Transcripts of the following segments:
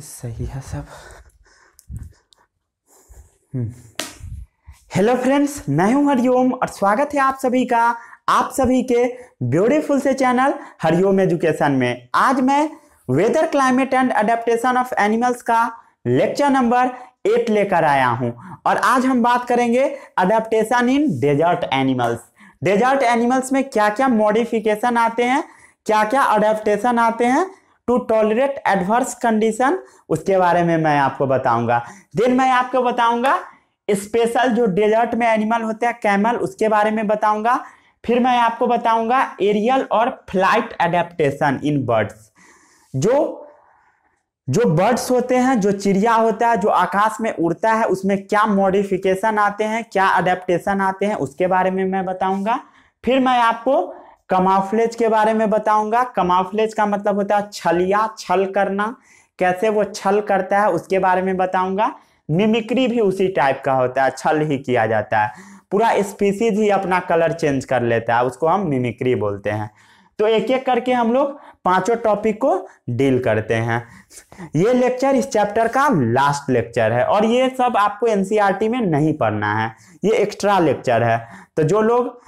सही है सब हेलो हम्म। फ्रेंड्स मैं हूं हरिओम और स्वागत है आप सभी का आप सभी के ब्यूटीफुल से चैनल हरिओम एजुकेशन में आज मैं weather climate and adaptation of animals का लेक्चर नंबर एट लेकर आया हूं और आज हम बात करेंगे adaptation in desert animals desert animals में क्या क्या मॉडिफिकेशन आते हैं क्या क्या अडेप्टेशन आते हैं टू टॉलरेट एडवर्स कंडीशन उसके बारे में मैं आपको बताऊंगा देन मैं आपको बताऊंगा स्पेशल जो डेजर्ट में एनिमल होते हैं कैमल उसके बारे में बताऊंगा फिर मैं आपको बताऊंगा एरियल और फ्लाइट एडेप्टेशन इन बर्ड्स जो जो बर्ड्स होते हैं जो चिड़िया होता है जो आकाश में उड़ता है उसमें क्या मॉडिफिकेशन आते हैं क्या अडेप्टेशन आते हैं उसके बारे में मैं बताऊंगा फिर मैं आपको कमाफ्लेज के बारे में बताऊंगा कमाफ्लेज का मतलब होता है छलिया छल करना कैसे वो छल करता है उसके बारे में बताऊंगा मिमिक्री भी उसी टाइप का होता है छल ही किया जाता है पूरा स्पीसीज ही अपना कलर चेंज कर लेता है उसको हम मिमिक्री बोलते हैं तो एक एक करके हम लोग पांचों टॉपिक को डील करते हैं ये लेक्चर इस चैप्टर का लास्ट लेक्चर है और ये सब आपको एनसीईआरटी e में नहीं पढ़ना है ये एक्स्ट्रा लेक्चर है तो जो लोग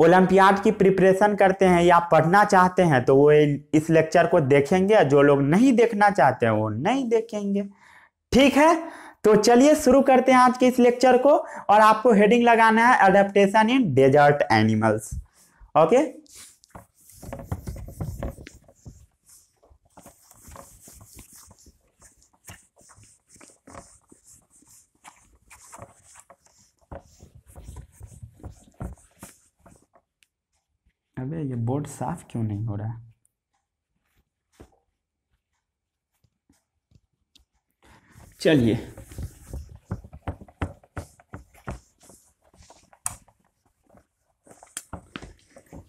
ओलंपियाड की प्रिपरेशन करते हैं या पढ़ना चाहते हैं तो वो इस लेक्चर को देखेंगे जो लोग नहीं देखना चाहते हैं वो नहीं देखेंगे ठीक है तो चलिए शुरू करते हैं आज के इस लेक्चर को और आपको हेडिंग लगाना है adaptation in desert animals okay अबे ये बोर्ड साफ क्यों नहीं हो रहा है चलिए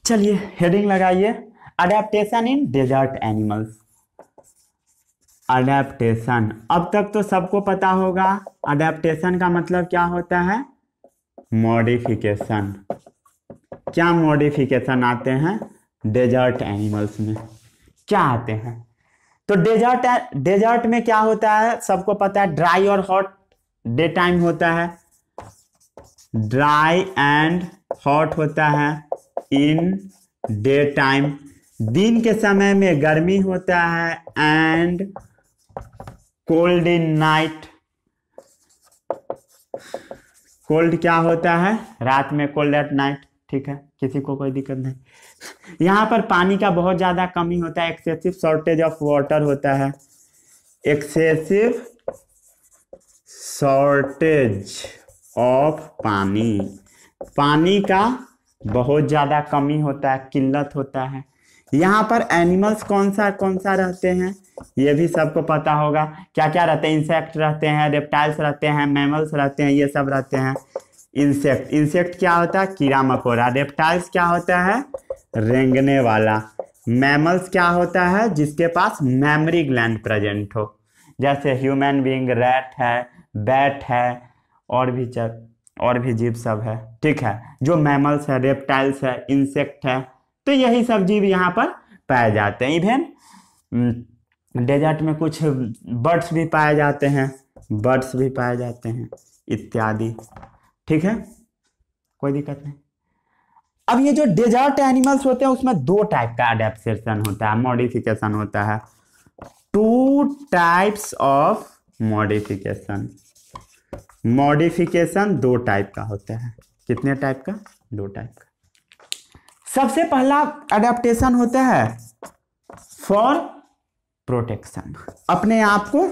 चलिए हेडिंग लगाइए adaptation in desert animals adaptation अब तक तो सबको पता होगा अडेप्टेशन का मतलब क्या होता है मॉडिफिकेशन क्या मॉडिफिकेशन आते हैं डेजर्ट एनिमल्स में क्या आते हैं तो डेजर्ट डेजर्ट में क्या होता है सबको पता है ड्राई और हॉट डे टाइम होता है ड्राई एंड हॉट होता है इन डे टाइम दिन के समय में गर्मी होता है and cold in night cold क्या होता है रात में कोल्ड एट नाइट ठीक है किसी को कोई दिक्कत नहीं यहाँ पर पानी का बहुत ज़्यादा कमी होता है एक्सेसिव शॉर्टेज ऑफ वाटर होता है एक्सेसिव शॉर्टेज ऑफ पानी पानी का बहुत ज़्यादा कमी होता है किल्लत होता है यहाँ पर एनिमल्स कौन सा कौन सा रहते हैं ये भी सबको पता होगा क्या क्या रहते हैं इंसेक्ट रहते हैं रेप्टाइल्स रहते हैं मैमल्स रहते हैं ये सब रहते हैं इंसेक्ट इंसेक्ट क्या होता है कीड़ा मकोड़ा रेप्टाइल्स क्या होता है रेंगने वाला मैमल्स क्या होता है जिसके पास मैमरी ग्लैंड प्रेजेंट हो जैसे ह्यूमन बींग रैट है बैट है और भी चर और भी जीव सब है ठीक है जो मैमल्स है रेप्टाइल्स है इंसेक्ट है तो यही सब जीव यहाँ पर पाए जाते हैं इवेन डेजर्ट हम्म, में कुछ बर्ड्स भी पाए जाते हैं बर्ड्स भी पाए जाते हैं इत्यादि ठीक है कोई दिक्कत नहीं अब ये जो डेजर्ट एनिमल्स होते हैं उसमें दो टाइप का अडेप्टेशन होता है मॉडिफिकेशन होता है two types of modification modification दो टाइप का होता है कितने टाइप का दो टाइप का सबसे पहला एडेप्टेशन होता है फॉर प्रोटेक्शन अपने आप को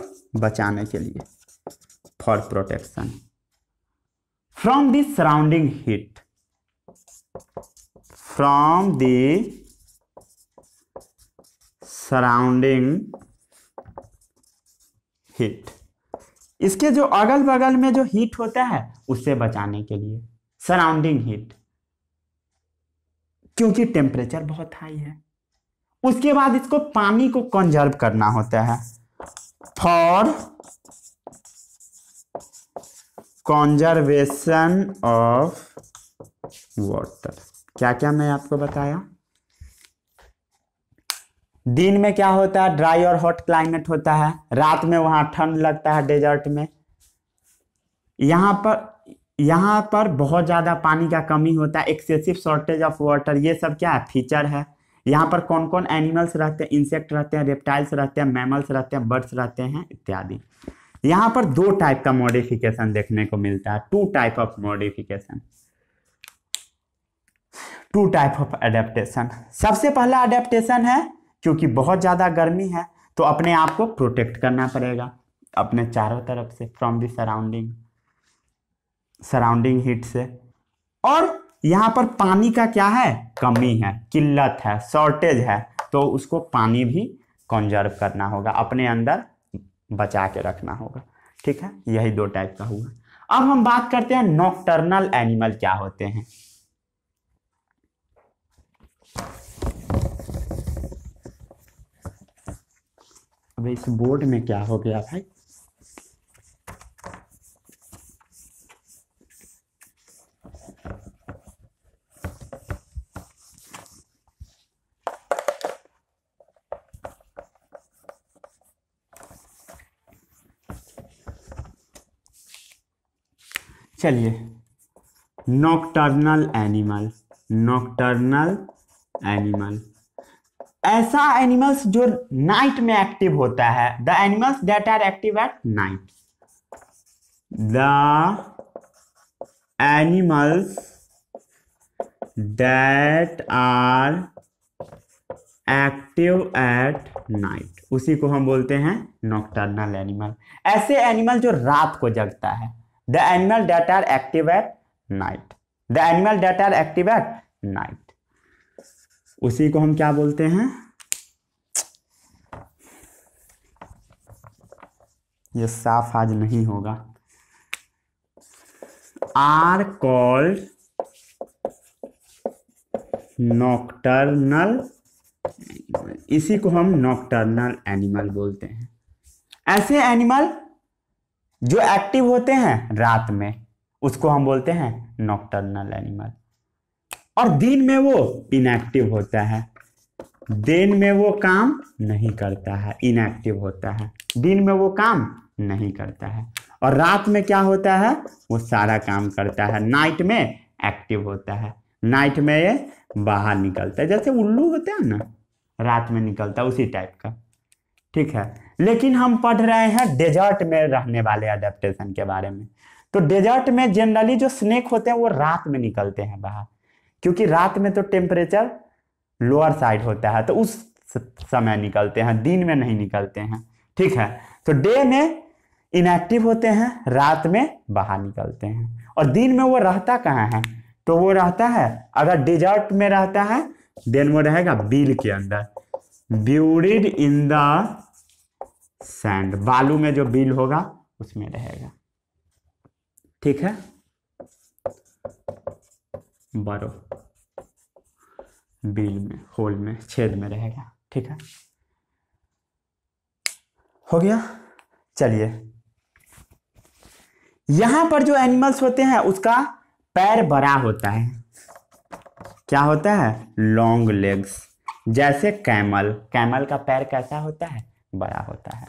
बचाने के लिए for protection from the surrounding heat from the surrounding heat इसके जो अगल बगल में जो हीट होता है उससे बचाने के लिए सराउंडिंग हीट क्योंकि टेम्परेचर बहुत हाई है उसके बाद इसको पानी को कंजर्व करना होता है फॉर कॉन्जर्वेशन ऑफ वाटर क्या क्या मैं आपको बताया दिन में क्या होता है ड्राई और हॉट क्लाइमेट होता है रात में वहां ठंड लगता है डेजर्ट में यहाँ पर यहाँ पर बहुत ज़्यादा पानी का कमी होता है एक्सेसिव शॉर्टेज ऑफ वाटर ये सब क्या है फीचर है यहाँ पर कौन कौन एनिमल्स रहते हैं इंसेक्ट रहते हैं रेप्टाइल्स रहते हैं मैमल्स रहते हैं बर्ड्स रहते हैं इत्यादि यहां पर दो टाइप का मॉडिफिकेशन देखने को मिलता है two type of modification two type of adaptation सबसे पहला अडेप्टेशन है क्योंकि बहुत ज़्यादा गर्मी है तो अपने आप को प्रोटेक्ट करना पड़ेगा अपने चारों तरफ से from the surrounding surrounding heat से और यहां पर पानी का क्या है कमी है किल्लत है शॉर्टेज है तो उसको पानी भी कंजर्व करना होगा अपने अंदर बचा के रखना होगा ठीक है यही दो टाइप का हुआ अब हम बात करते हैं नॉक्टर्नल एनिमल क्या होते हैं अब इस बोर्ड में क्या हो गया भाई चलिए नॉकटर्नल एनिमल नॉकटर्नल एनिमल ऐसा एनिमल्स जो नाइट में एक्टिव होता है the animals that are active at night the animals that are active at night उसी को हम बोलते हैं नॉक्टर्नल एनिमल ऐसे एनिमल जो रात को जगता है the animal that are active at night the animal that are active at night उसी को हम क्या बोलते हैं ये साफ आज नहीं होगा आर कॉल्ड नॉक्टर्नल इसी को हम नॉक्टर्नल एनिमल बोलते हैं ऐसे एनिमल जो एक्टिव होते हैं रात में उसको हम बोलते हैं नॉक्टर्नल एनिमल और दिन में वो इनएक्टिव होता है दिन में वो काम नहीं करता है इनएक्टिव होता है दिन में वो काम नहीं करता है और रात में क्या होता है वो सारा काम करता है नाइट में एक्टिव होता है नाइट में ये बाहर निकलता है जैसे उल्लू होता है ना रात में निकलता है उसी टाइप का ठीक है लेकिन हम पढ़ रहे हैं डेजर्ट में रहने वाले अडेप्टेशन के बारे में तो डेजर्ट में जनरली जो स्नेक होते हैं वो रात में निकलते हैं बाहर क्योंकि रात में तो टेम्परेचर लोअर साइड होता है तो उस समय निकलते हैं दिन में नहीं निकलते हैं ठीक है तो डे में इनएक्टिव होते हैं रात में बाहर निकलते हैं और दिन में वो रहता कहाँ है तो वो रहता है अगर डिजर्ट में रहता है देन वो रहेगा बिल के अंदर ब्यूरिड इन द सैंड बालू में जो बिल होगा उसमें रहेगा ठीक है बरो बिल में होल में छेद में रहेगा ठीक है हो गया चलिए यहां पर जो एनिमल्स होते हैं उसका पैर बड़ा होता है क्या होता है लॉन्ग लेग्स जैसे कैमल कैमल का पैर कैसा होता है बड़ा होता है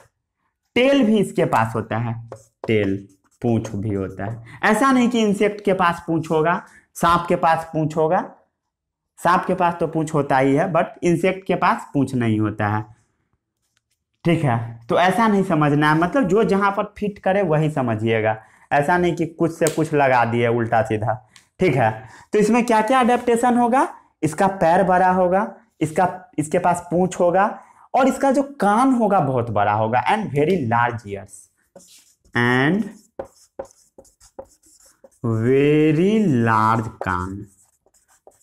टेल भी इसके पास होता है टेल पूंछ भी होता है ऐसा नहीं कि इंसेक्ट के पास पूंछ होगा सांप के पास पूंछ होगा सांप के पास तो पूंछ होता ही है बट इंसेक्ट के पास पूंछ नहीं होता है ठीक है तो ऐसा नहीं समझना है मतलब जो जहां पर फिट करे वही समझिएगा ऐसा नहीं कि कुछ से कुछ लगा दिए उल्टा सीधा ठीक है तो इसमें क्या क्या अडेप्टेशन होगा इसका पैर बड़ा होगा इसका इसके पास पूंछ होगा और इसका जो कान होगा बहुत बड़ा होगा and very large ears and very large कान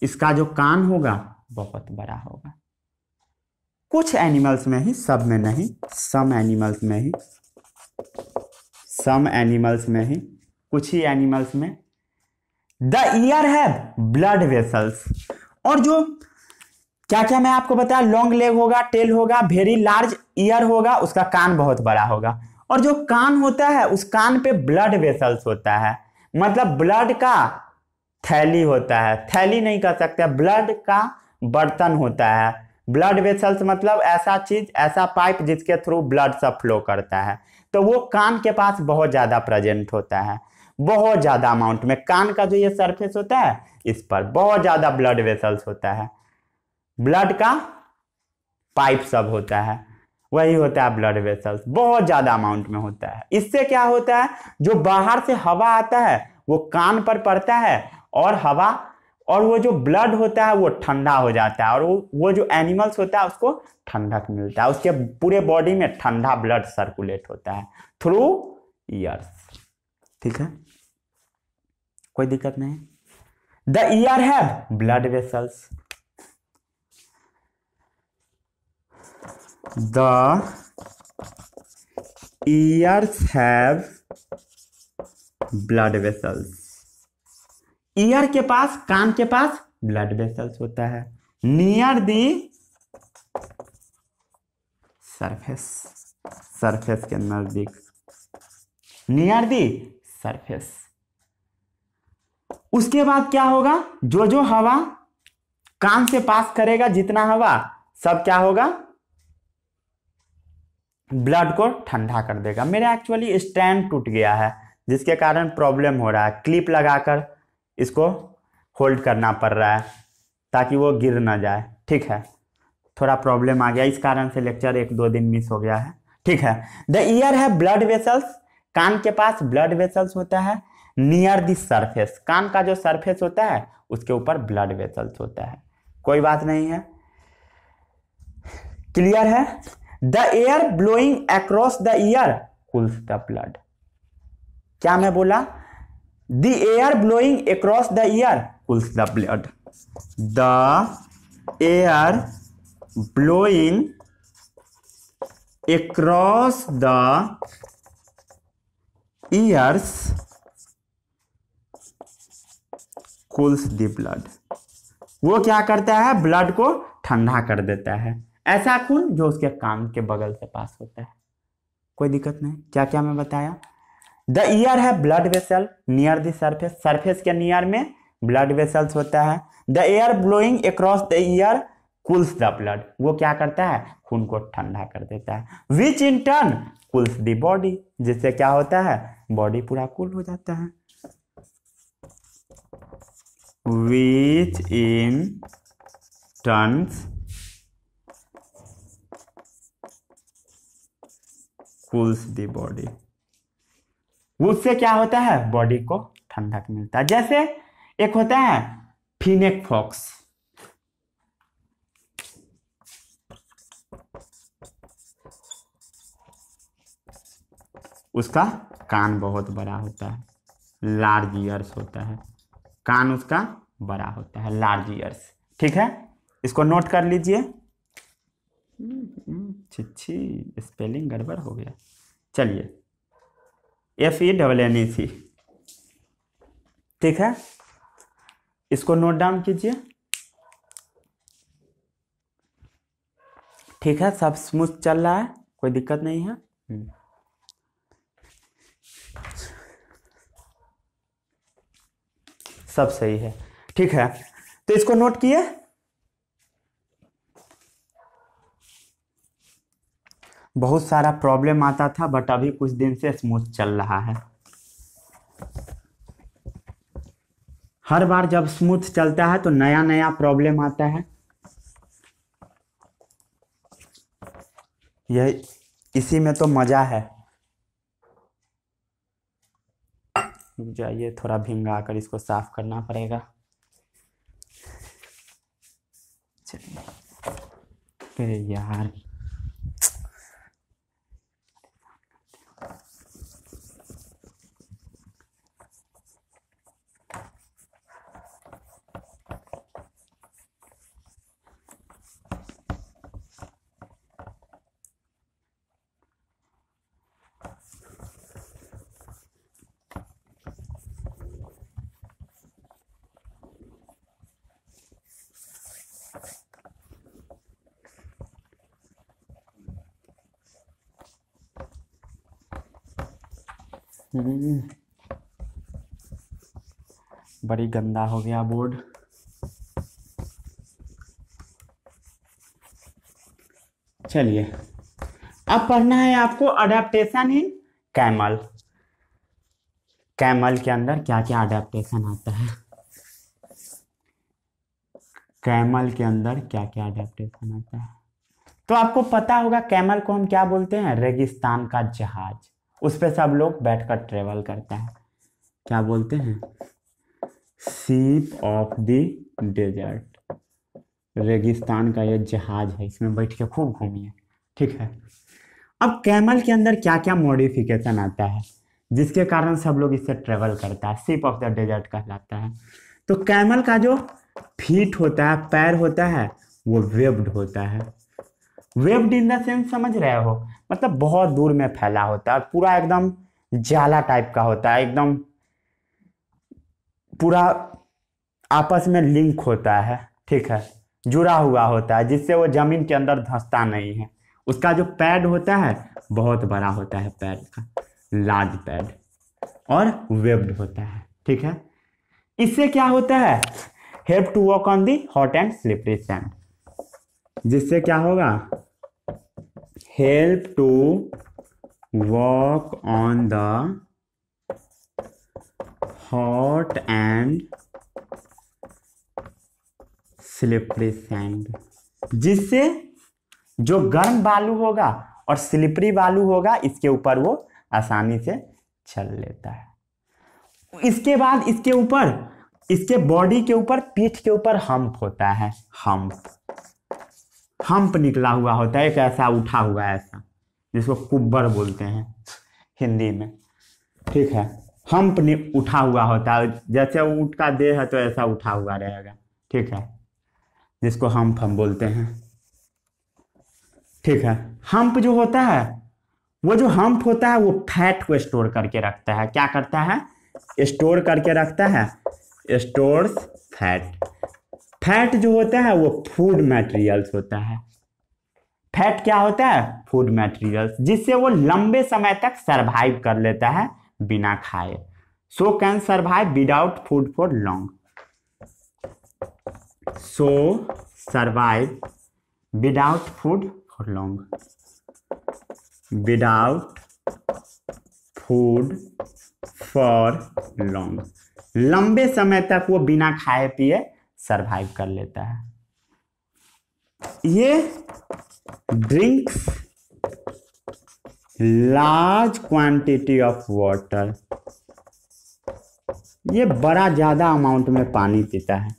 इसका जो कान होगा बहुत बड़ा होगा कुछ एनिमल्स में ही सब में नहीं सम एनिमल्स में ही सम एनिमल्स में ही कुछ ही एनिमल्स में the ear have blood vessels और जो क्या क्या मैं आपको बताया लॉन्ग लेग होगा टेल होगा वेरी लार्ज ईयर होगा उसका कान बहुत बड़ा होगा और जो कान होता है उस कान पे ब्लड वेसल्स होता है मतलब ब्लड का थैली होता है थैली नहीं कह सकते ब्लड का बर्तन होता है ब्लड वेसल्स मतलब ऐसा चीज ऐसा पाइप जिसके थ्रू ब्लड सब फ्लो करता है तो वो कान के पास बहुत ज़्यादा प्रेजेंट होता है बहुत ज़्यादा अमाउंट में कान का जो ये सरफेस होता है इस पर बहुत ज़्यादा ब्लड वेसल्स होता है ब्लड का पाइप सब होता है वही होता है ब्लड वेसल्स बहुत ज़्यादा अमाउंट में होता है इससे क्या होता है जो बाहर से हवा आता है वो कान पर पड़ता है और हवा और वो जो ब्लड होता है वो ठंडा हो जाता है और वो जो एनिमल्स होता है उसको ठंडक मिलता है उसके पूरे बॉडी में ठंडा ब्लड सर्कुलेट होता है थ्रू ईयर्स ठीक है कोई दिक्कत नहीं the ear have blood vessels the ears have blood vessels ear के पास कान के पास ब्लड वेसल्स होता है नियर दी सरफेस सरफेस के नजदीक नियर दी सरफेस उसके बाद क्या होगा जो जो हवा कान से पास करेगा जितना हवा सब क्या होगा ब्लड को ठंडा कर देगा मेरा एक्चुअली स्टैंड टूट गया है जिसके कारण प्रॉब्लम हो रहा है क्लिप लगाकर इसको होल्ड करना पड़ रहा है ताकि वो गिर ना जाए ठीक है थोड़ा प्रॉब्लम आ गया इस कारण से लेक्चर एक दो दिन मिस हो गया है ठीक है the ear have blood vessels कान के पास ब्लड वेसल्स होता है नियर द सरफेस कान का जो सरफेस होता है उसके ऊपर ब्लड वेसल्स होता है कोई बात नहीं है क्लियर है the air blowing across the ear cools the blood क्या मैं बोला the air blowing across the ear cools the blood the air blowing across the ears cools the blood वो क्या करता है ब्लड को ठंडा कर देता है ऐसा खून जो उसके कान के बगल से पास होता है कोई दिक्कत नहीं क्या क्या मैं बताया the ear have blood vessel near the surface surface के नियर में ब्लड वेसल्स होता है the air blowing across the ear cools the blood वो क्या करता है खून को ठंडा कर देता है which in turn cools the body जिससे क्या होता है बॉडी पूरा कूल हो जाता है which in turns cools the body उससे क्या होता है बॉडी को ठंडक मिलता है जैसे एक होता है फिनेक फॉक्स उसका कान बहुत बड़ा होता है लार्ज ईयर्स होता है कान उसका बड़ा होता है लार्ज ईयर्स ठीक है इसको नोट कर लीजिए छिच्छी स्पेलिंग गड़बड़ हो गया चलिए F E double N E C ठीक है इसको नोट डाउन कीजिए ठीक है सब स्मूथ चल रहा है कोई दिक्कत नहीं है हम्म। सब सही है ठीक है तो इसको नोट किए बहुत सारा प्रॉब्लम आता था बट अभी कुछ दिन से स्मूथ चल रहा है हर बार जब स्मूथ चलता है तो नया नया प्रॉब्लम आता है यह इसी में तो मज़ा है जाइए थोड़ा भिंगा कर इसको साफ करना पड़ेगा चलिए यार बड़ी गंदा हो गया बोर्ड चलिए अब पढ़ना है आपको अडेप्टेशन इन कैमल कैमल के अंदर क्या क्या अडेप्टेशन आता है कैमल के अंदर क्या क्या अडेप्टेशन आता है तो आपको पता होगा कैमल को हम क्या बोलते हैं रेगिस्तान का जहाज उस पर सब लोग बैठकर ट्रेवल करते हैं क्या बोलते हैं सीप ऑफ द डेजर्ट रेगिस्तान का यह जहाज है इसमें बैठ के खूब घूमिए ठीक है अब कैमल के अंदर क्या क्या मॉडिफिकेशन आता है जिसके कारण सब लोग इससे ट्रेवल करता है सीप ऑफ द डेजर्ट कहलाता है तो कैमल का जो फीट होता है पैर होता है वो वेब्ड होता है वेब्ड इन द सेंस समझ रहे हो मतलब बहुत दूर में फैला होता है पूरा एकदम जाला टाइप का होता है एकदम पूरा आपस में लिंक होता है ठीक है जुड़ा हुआ होता है जिससे वो जमीन के अंदर धंसता नहीं है उसका जो पैड होता है बहुत बड़ा होता है पैड का लार्ज पैड और वेब्ड होता है ठीक है इससे क्या होता है help to walk on the hot and slippery sand जिससे क्या होगा help to walk on the hot and slippery sand जिससे जो गर्म बालू होगा और स्लिपरी बालू होगा इसके ऊपर वो आसानी से चल लेता है इसके बाद इसके ऊपर इसके बॉडी के ऊपर पीठ के ऊपर हम्प होता है हम्प हम्प निकला हुआ होता है एक ऐसा उठा हुआ ऐसा जिसको कुब्बर बोलते हैं हिंदी में ठीक है हम्प ने उठा हुआ होता है जैसे ऊँट का देह है तो ऐसा उठा हुआ रहेगा ठीक है जिसको हम्प हम बोलते हैं ठीक है हम्प जो होता है वो जो हम्प होता है वो फैट को स्टोर करके रखता है क्या करता है स्टोर करके रखता है स्टोर फैट फैट जो होता है वो फूड मटेरियल्स होता है फैट क्या होता है फूड मटेरियल्स जिससे वो लंबे समय तक सरवाइव कर लेता है बिना खाए so can survive without food for long so survive without food for long without food for long लंबे समय तक वो बिना खाए पिए सर्वाइव कर लेता है ये drinks large quantity of water ये बड़ा ज़्यादा अमाउंट में पानी पीता है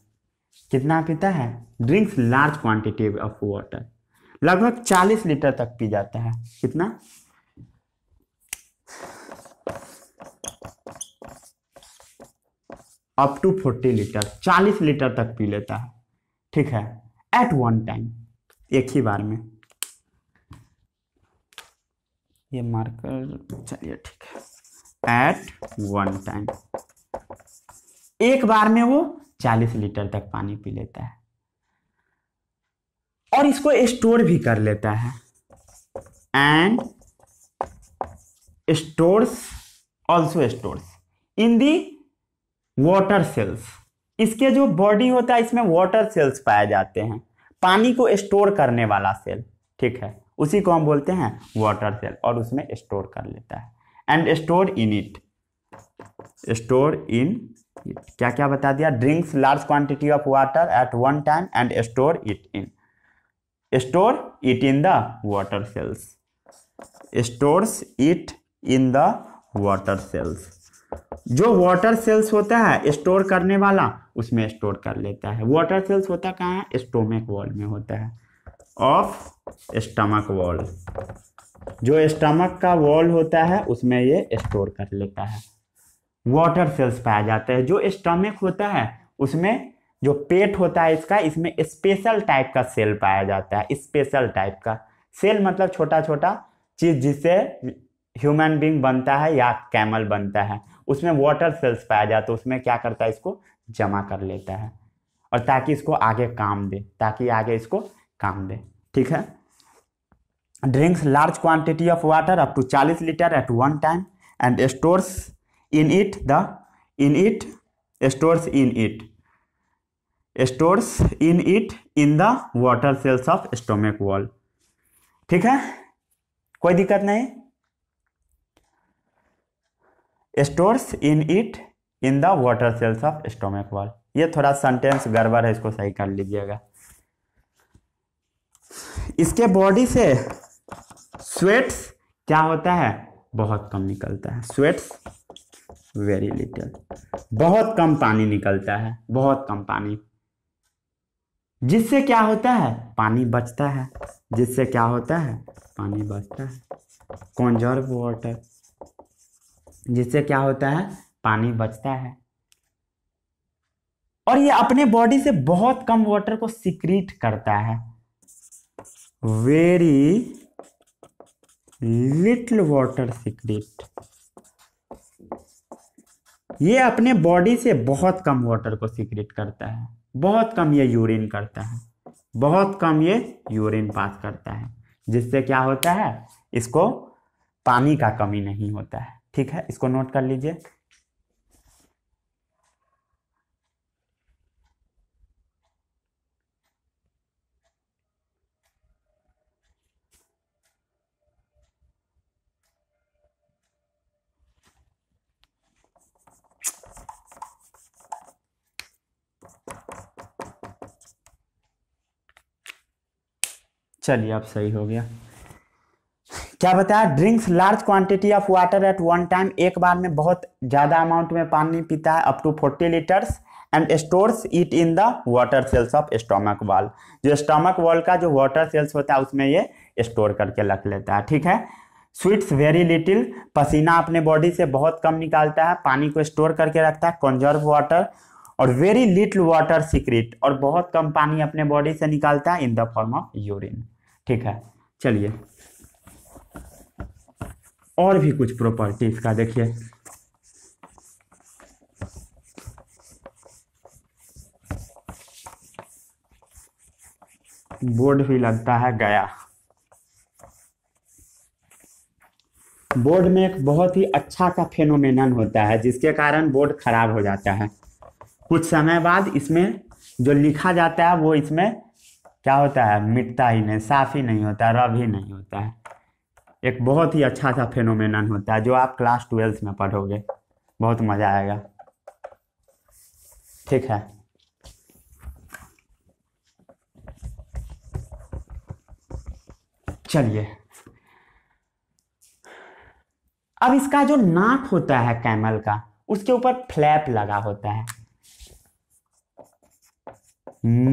कितना पीता है drinks large quantity of water लगभग 40 लीटर तक पी जाता है कितना अप टू 40 लीटर 40 लीटर तक पी लेता है ठीक है एट वन टाइम एक ही बार में ये मार्कर चलिए ठीक है एट वन टाइम एक बार में वो चालीस लीटर तक पानी पी लेता है और इसको स्टोर भी कर लेता है and stores also stores in the water cells इसके जो बॉडी होता है इसमें वाटर सेल्स पाए जाते हैं पानी को स्टोर करने वाला सेल ठीक है उसी को हम बोलते हैं वाटर सेल और उसमें स्टोर कर लेता है and store in it store in क्या क्या बता दिया drinks large quantity of water at one time and store it in store it in the water cells stores it in the water cells जो water cells होता है store करने वाला उसमें स्टोर कर लेता है वाटर सेल्स होता कहाँ है स्टोमेक वॉल में होता है ऑफ स्टमक वॉल जो स्टमक का वॉल होता है उसमें ये स्टोर कर लेता है वाटर सेल्स पाए जाते हैं जो स्टमक होता है उसमें जो पेट होता है इसका इसमें स्पेशल टाइप का सेल पाया जाता है स्पेशल टाइप का सेल मतलब छोटा छोटा चीज जिससे ह्यूमन बींग बनता है या कैमल बनता है उसमें वाटर सेल्स पाया जाता है तो उसमें क्या करता है इसको जमा कर लेता है और ताकि इसको आगे काम दे ताकि आगे इसको काम में ठीक है drinks large quantity of water up to चालीस litre at one time and stores in it the in it stores in it stores in it in the water cells of stomach wall ठीक है कोई दिक्कत नहीं stores in it in the water cells of stomach wall ये थोड़ा sentence गड़बड़ है इसको सही कर लीजिएगा इसके बॉडी से स्वेट्स क्या होता है बहुत कम निकलता है स्वेट्स वेरी लिटिल बहुत कम पानी निकलता है बहुत कम पानी जिससे क्या होता है पानी बचता है जिससे क्या होता है पानी बचता है कॉन्जर्व वाटर जिससे क्या होता है पानी बचता है और ये अपने बॉडी से बहुत कम वाटर को सिक्रीट करता है very little water secret ये अपने बॉडी से बहुत कम वाटर को सीक्रेट करता है बहुत कम ये यूरिन करता है बहुत कम ये यूरिन पास करता है जिससे क्या होता है इसको पानी का कमी नहीं होता है ठीक है इसको नोट कर लीजिए चलिए अब सही हो गया क्या बताया drinks large quantity of water at one time एक बार में बहुत ज़्यादा अमाउंट में पानी पीता है up to forty litres and stores it in the water cells of stomach wall जो स्टोमक वॉल का जो वाटर सेल्स होता है उसमें ये स्टोर करके रख लेता है ठीक है स्वीट्स वेरी लिटिल पसीना अपने बॉडी से बहुत कम निकालता है पानी को स्टोर करके रखता है कंजर्व वाटर और वेरी लिटिल वाटर सीक्रेट और बहुत कम पानी अपने बॉडी से निकालता है in the form of urine ठीक है चलिए और भी कुछ प्रॉपर्टी इसका देखिए बोर्ड भी लगता है गया बोर्ड में एक बहुत ही अच्छा का फेनोमेनन होता है जिसके कारण बोर्ड खराब हो जाता है कुछ समय बाद इसमें जो लिखा जाता है वो इसमें क्या होता है मिटता ही नहीं साफ ही नहीं होता रब ही नहीं होता है एक बहुत ही अच्छा सा फेनोमेन होता है जो आप क्लास ट्वेल्थ में पढ़ोगे बहुत मज़ा आएगा ठीक है चलिए अब इसका जो नाक होता है कैमल का उसके ऊपर फ्लैप लगा होता है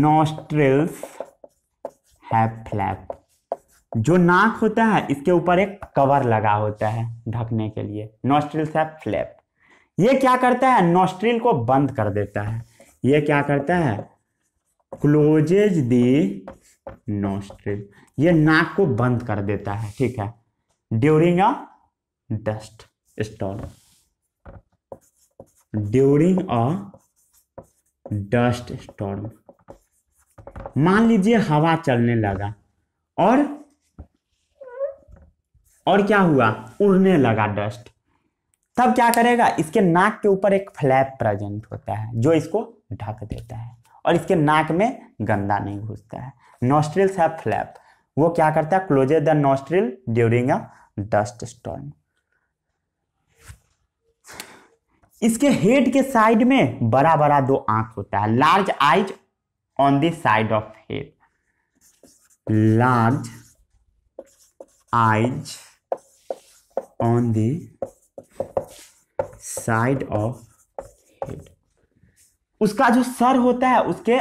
नोस्ट्रिल्स है फ्लैप जो नाक होता है इसके ऊपर एक कवर लगा होता है ढकने के लिए नोस्ट्रिल्स है फ्लैप ये क्या करता है नोस्ट्रिल को बंद कर देता है ये क्या करता है क्लोजेज दी नोस्ट्रिल ये नाक को बंद कर देता है ठीक है during a dust storm during a dust storm मान लीजिए हवा चलने लगा और और क्या हुआ उड़ने लगा डस्ट तब क्या करेगा इसके नाक के ऊपर एक फ्लैप प्रेजेंट होता है जो इसको ढक देता है और इसके नाक में गंदा नहीं घुसता है नॉस्ट्रिल्स है फ्लैप वो क्या करता है closes the nostril during a dust storm इसके हेड के साइड में बड़ा बड़ा दो आंख होता है large eyes on the side of head large eyes on the side of head उसका जो सर होता है उसके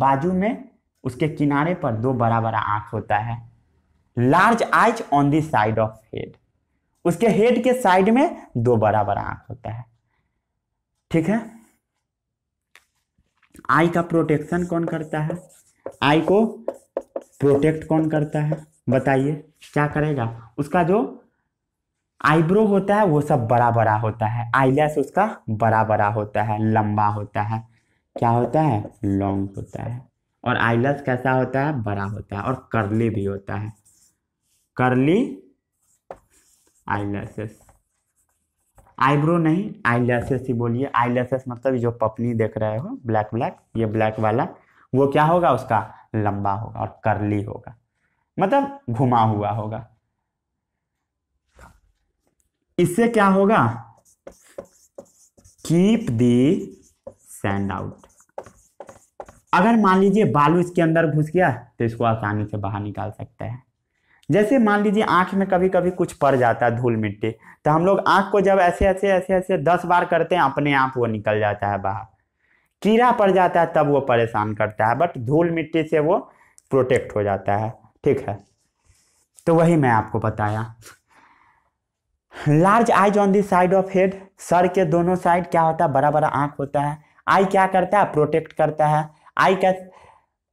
बाजू में उसके किनारे पर दो बड़ा बड़ा आंख होता है large eyes on the side of head उसके हेड के साइड में दो बड़ा बड़ा आंख होता है ठीक है आई का प्रोटेक्शन कौन करता है आई को प्रोटेक्ट कौन करता है बताइए क्या करेगा उसका जो आईब्रो होता है वो सब बड़ा बड़ा होता है आईलैस उसका बड़ा बड़ा होता है लंबा होता है क्या होता है लॉन्ग होता है और आईलैस कैसा होता है बड़ा होता है और करली भी होता है करली आईलैशेस आईब्रो नहीं आई लैसेस ही बोलिए आई लेसेस मतलब जो पपनी देख रहे हो ब्लैक ब्लैक ये ब्लैक वाला वो क्या होगा उसका लंबा होगा और करली होगा मतलब घुमा हुआ होगा इससे क्या होगा कीप दी सैंड आउट अगर मान लीजिए बालू इसके अंदर घुस गया तो इसको आसानी से बाहर निकाल सकते हैं जैसे मान लीजिए आँख में कभी कभी कुछ पड़ जाता है धूल मिट्टी तो हम लोग आँख को जब ऐसे ऐसे ऐसे ऐसे दस बार करते हैं अपने आप वो निकल जाता है बाहर कीड़ा पड़ जाता है तब वो परेशान करता है बट धूल मिट्टी से वो प्रोटेक्ट हो जाता है ठीक है तो वही मैं आपको बताया large eyes on the side of head सर के दोनों साइड क्या होता है बड़ा बड़ा आंख होता है आई क्या करता है प्रोटेक्ट करता है आई का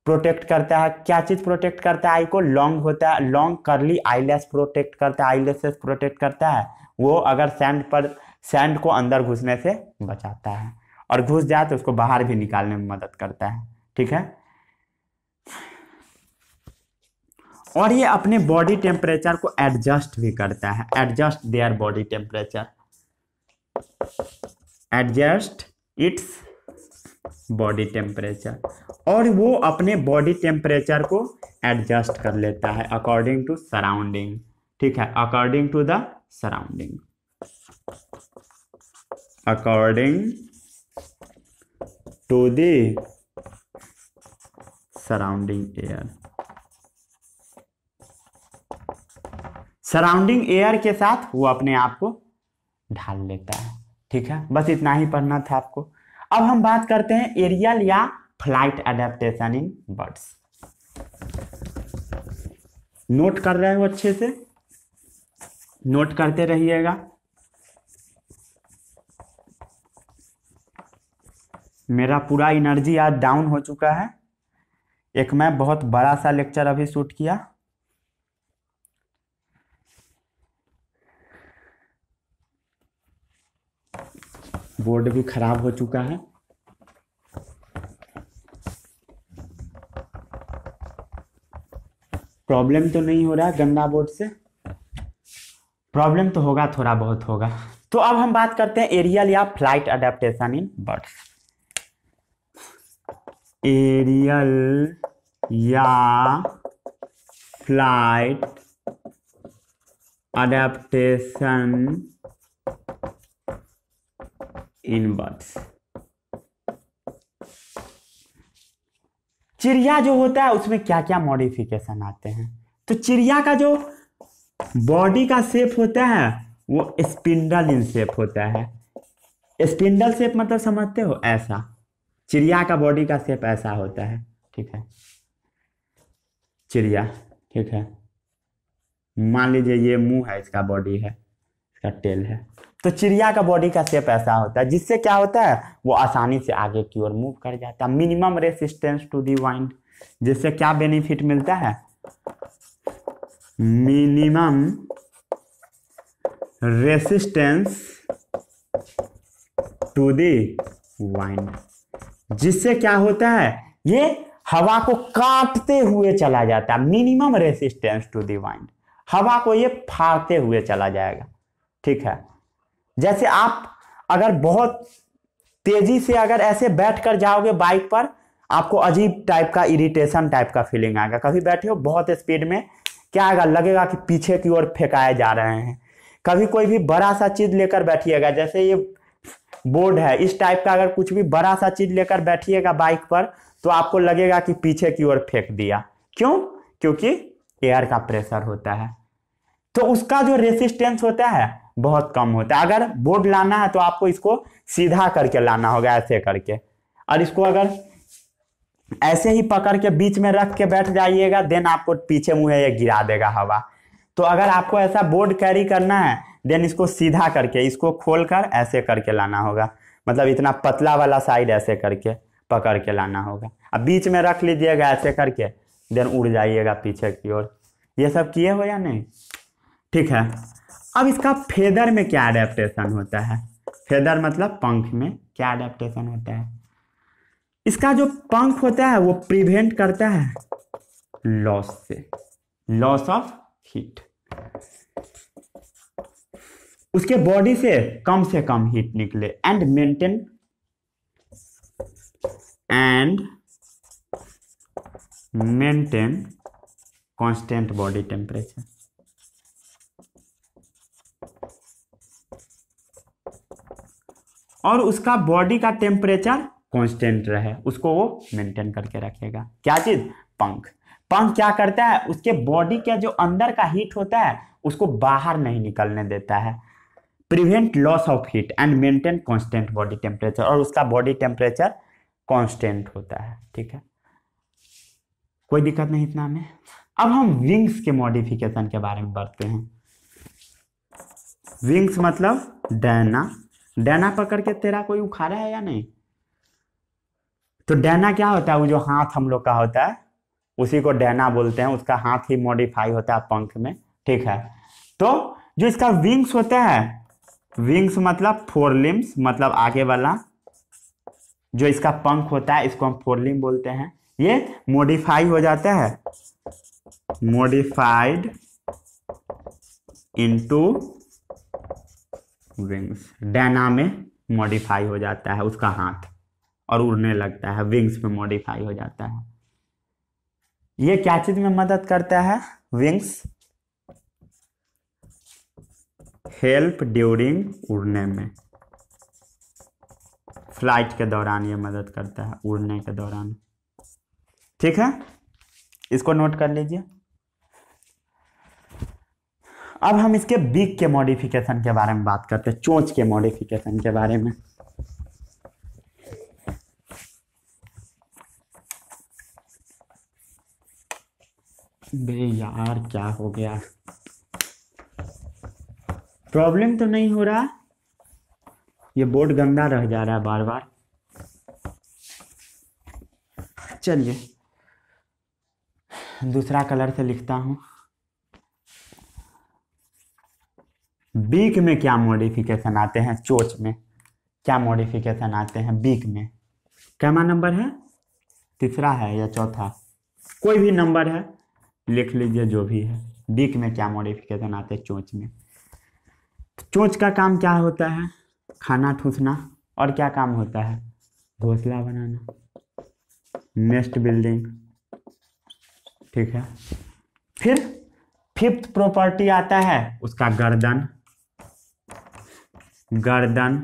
प्रोटेक्ट करता है क्या चीज प्रोटेक्ट करता है आई को लॉन्ग होता है लॉन्ग करली आईलेस प्रोटेक्ट करता है आईलेसेस प्रोटेक्ट करता है वो अगर सैंड पर सैंड को अंदर घुसने से बचाता है और घुस जाए तो उसको बाहर भी निकालने में मदद करता है ठीक है और ये अपने बॉडी टेम्परेचर को एडजस्ट भी करता है adjust their body temperature adjust its body temperature और वो अपने बॉडी टेम्परेचर को एडजस्ट कर लेता है अकॉर्डिंग टू सराउंडिंग ठीक है according to the surrounding according to the surrounding air surrounding air के साथ वो अपने आप को ढाल लेता है ठीक है बस इतना ही पढ़ना था आपको अब हम बात करते हैं एरियल या flight adaptation in birds note कर रहे हो अच्छे से नोट करते रहिएगा मेरा पूरा एनर्जी आज डाउन हो चुका है एक मैं बहुत बड़ा सा लेक्चर अभी शूट किया बोर्ड भी खराब हो चुका है प्रॉब्लम तो नहीं हो रहा गंदा बोर्ड से प्रॉब्लम तो होगा थोड़ा बहुत होगा तो अब हम बात करते हैं एरियल या flight adaptation in birds aerial या फ्लाइट अडेप्टेशन इन बर्ड्स चिड़िया जो होता है उसमें क्या क्या मॉडिफिकेशन आते हैं तो चिड़िया का जो बॉडी का शेप होता है वो स्पिंडल इन शेप होता है स्पिंडल शेप मतलब समझते हो ऐसा चिड़िया का बॉडी का शेप ऐसा होता है ठीक है चिड़िया ठीक है मान लीजिए ये मुंह है इसका बॉडी है का टेल है तो चिड़िया का बॉडी का शेप ऐसा होता है जिससे क्या होता है वो आसानी से आगे की ओर मूव कर जाता है minimum resistance to the wind जिससे क्या बेनिफिट मिलता है minimum resistance to the wind जिससे क्या होता है ये हवा को काटते हुए चला जाता है minimum resistance to the wind हवा को ये फाड़ते हुए चला जाएगा ठीक है जैसे आप अगर बहुत तेजी से अगर ऐसे बैठ कर जाओगे बाइक पर आपको अजीब टाइप का इरिटेशन टाइप का फीलिंग आएगा कभी बैठे हो बहुत स्पीड में क्या आएगा लगेगा कि पीछे की ओर फेंकाए जा रहे हैं कभी कोई भी बड़ा सा चीज़ लेकर बैठिएगा जैसे ये बोर्ड है इस टाइप का अगर कुछ भी बड़ा सा चीज़ लेकर बैठिएगा बाइक पर तो आपको लगेगा कि पीछे की ओर फेंक दिया क्यों क्योंकि एयर का प्रेशर होता है तो उसका जो रेसिस्टेंस होता है बहुत कम होता है अगर बोर्ड लाना है तो आपको इसको सीधा करके लाना होगा ऐसे करके और इसको अगर ऐसे ही पकड़ के बीच में रख के बैठ जाइएगा देन आपको पीछे मुँह ये गिरा देगा हवा तो अगर आपको ऐसा बोर्ड कैरी करना है देन इसको सीधा करके इसको खोल कर ऐसे करके लाना होगा मतलब इतना पतला वाला साइड ऐसे करके पकड़ के लाना होगा अब बीच में रख लीजिएगा ऐसे करके देन उड़ जाइएगा पीछे की ओर ये सब किए हो या नहीं ठीक है अब इसका फेदर में क्या अडेप्टेशन होता है फेदर मतलब पंख में क्या अडेप्टेशन होता है इसका जो पंख होता है वो प्रिवेंट करता है लॉस से लॉस ऑफ हीट उसके बॉडी से कम से कम हीट निकले and maintain and maintain constant body temperature और उसका बॉडी का टेम्परेचर कांस्टेंट रहे उसको वो मेंटेन करके रखेगा क्या चीज पंख पंख क्या करता है उसके बॉडी के जो अंदर का हीट होता है उसको बाहर नहीं निकलने देता है prevent loss of heat and maintain constant body temperature और उसका बॉडी टेम्परेचर कांस्टेंट होता है ठीक है कोई दिक्कत नहीं इतना में अब हम विंग्स के मॉडिफिकेशन के बारे में बढ़ते हैं विंग्स मतलब डायना डैना पकड़ के तेरा कोई उखाड़ा है या नहीं तो डैना क्या होता है वो जो हाथ हम लोग का होता है उसी को डैना बोलते हैं उसका हाथ ही मॉडिफाई होता है पंख में ठीक है तो जो इसका विंग्स होता है विंग्स मतलब फोर लिम्स मतलब आगे वाला जो इसका पंख होता है इसको हम फोर लिम बोलते हैं ये मॉडिफाई हो जाता है मॉडिफाइड इनटू विंग्स डैना में मॉडिफाई हो जाता है उसका हाथ और उड़ने लगता है विंग्स में मॉडिफाई हो जाता है ये क्या चीज में मदद करता है विंग्स हेल्प ड्यूरिंग उड़ने में फ्लाइट के दौरान ये मदद करता है उड़ने के दौरान ठीक है इसको नोट कर लीजिए अब हम इसके बीक के मॉडिफिकेशन के बारे में बात करते हैं चोंच के मॉडिफिकेशन के बारे में बे यार क्या हो गया प्रॉब्लम तो नहीं हो रहा ये बोर्ड गंदा रह जा रहा है बार बार चलिए दूसरा कलर से लिखता हूं बीक में क्या मॉडिफिकेशन आते हैं चोच में क्या मॉडिफिकेशन आते हैं बीक में कैमा नंबर है तीसरा है या चौथा कोई भी नंबर है लिख लीजिए जो भी है बीक में क्या मॉडिफिकेशन आते हैं चोच में चोच का काम क्या होता है खाना ठूसना और क्या काम होता है घोंसला बनाना नेस्ट बिल्डिंग ठीक है फिर फिफ्थ प्रॉपर्टी आता है उसका गर्दन गर्दन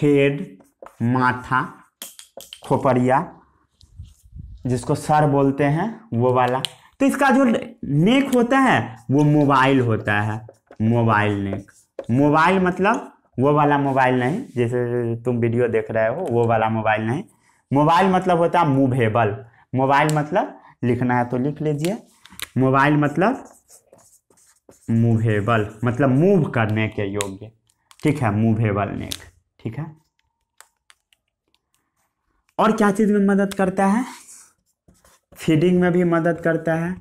हेड माथा खोपरिया जिसको सर बोलते हैं वो वाला तो इसका जो नेक होता है वो मोबाइल होता है मोबाइल नेक मोबाइल मतलब वो वाला मोबाइल नहीं जैसे तुम वीडियो देख रहे हो वो वाला मोबाइल नहीं मोबाइल मतलब होता है मूवेबल मोबाइल मतलब लिखना है तो लिख लीजिए मोबाइल मतलब मूवेबल मतलब मूव करने के योग्य ठीक है मूवेबल नेक ठीक है और क्या चीज़ में मदद करता है फीडिंग में भी मदद करता है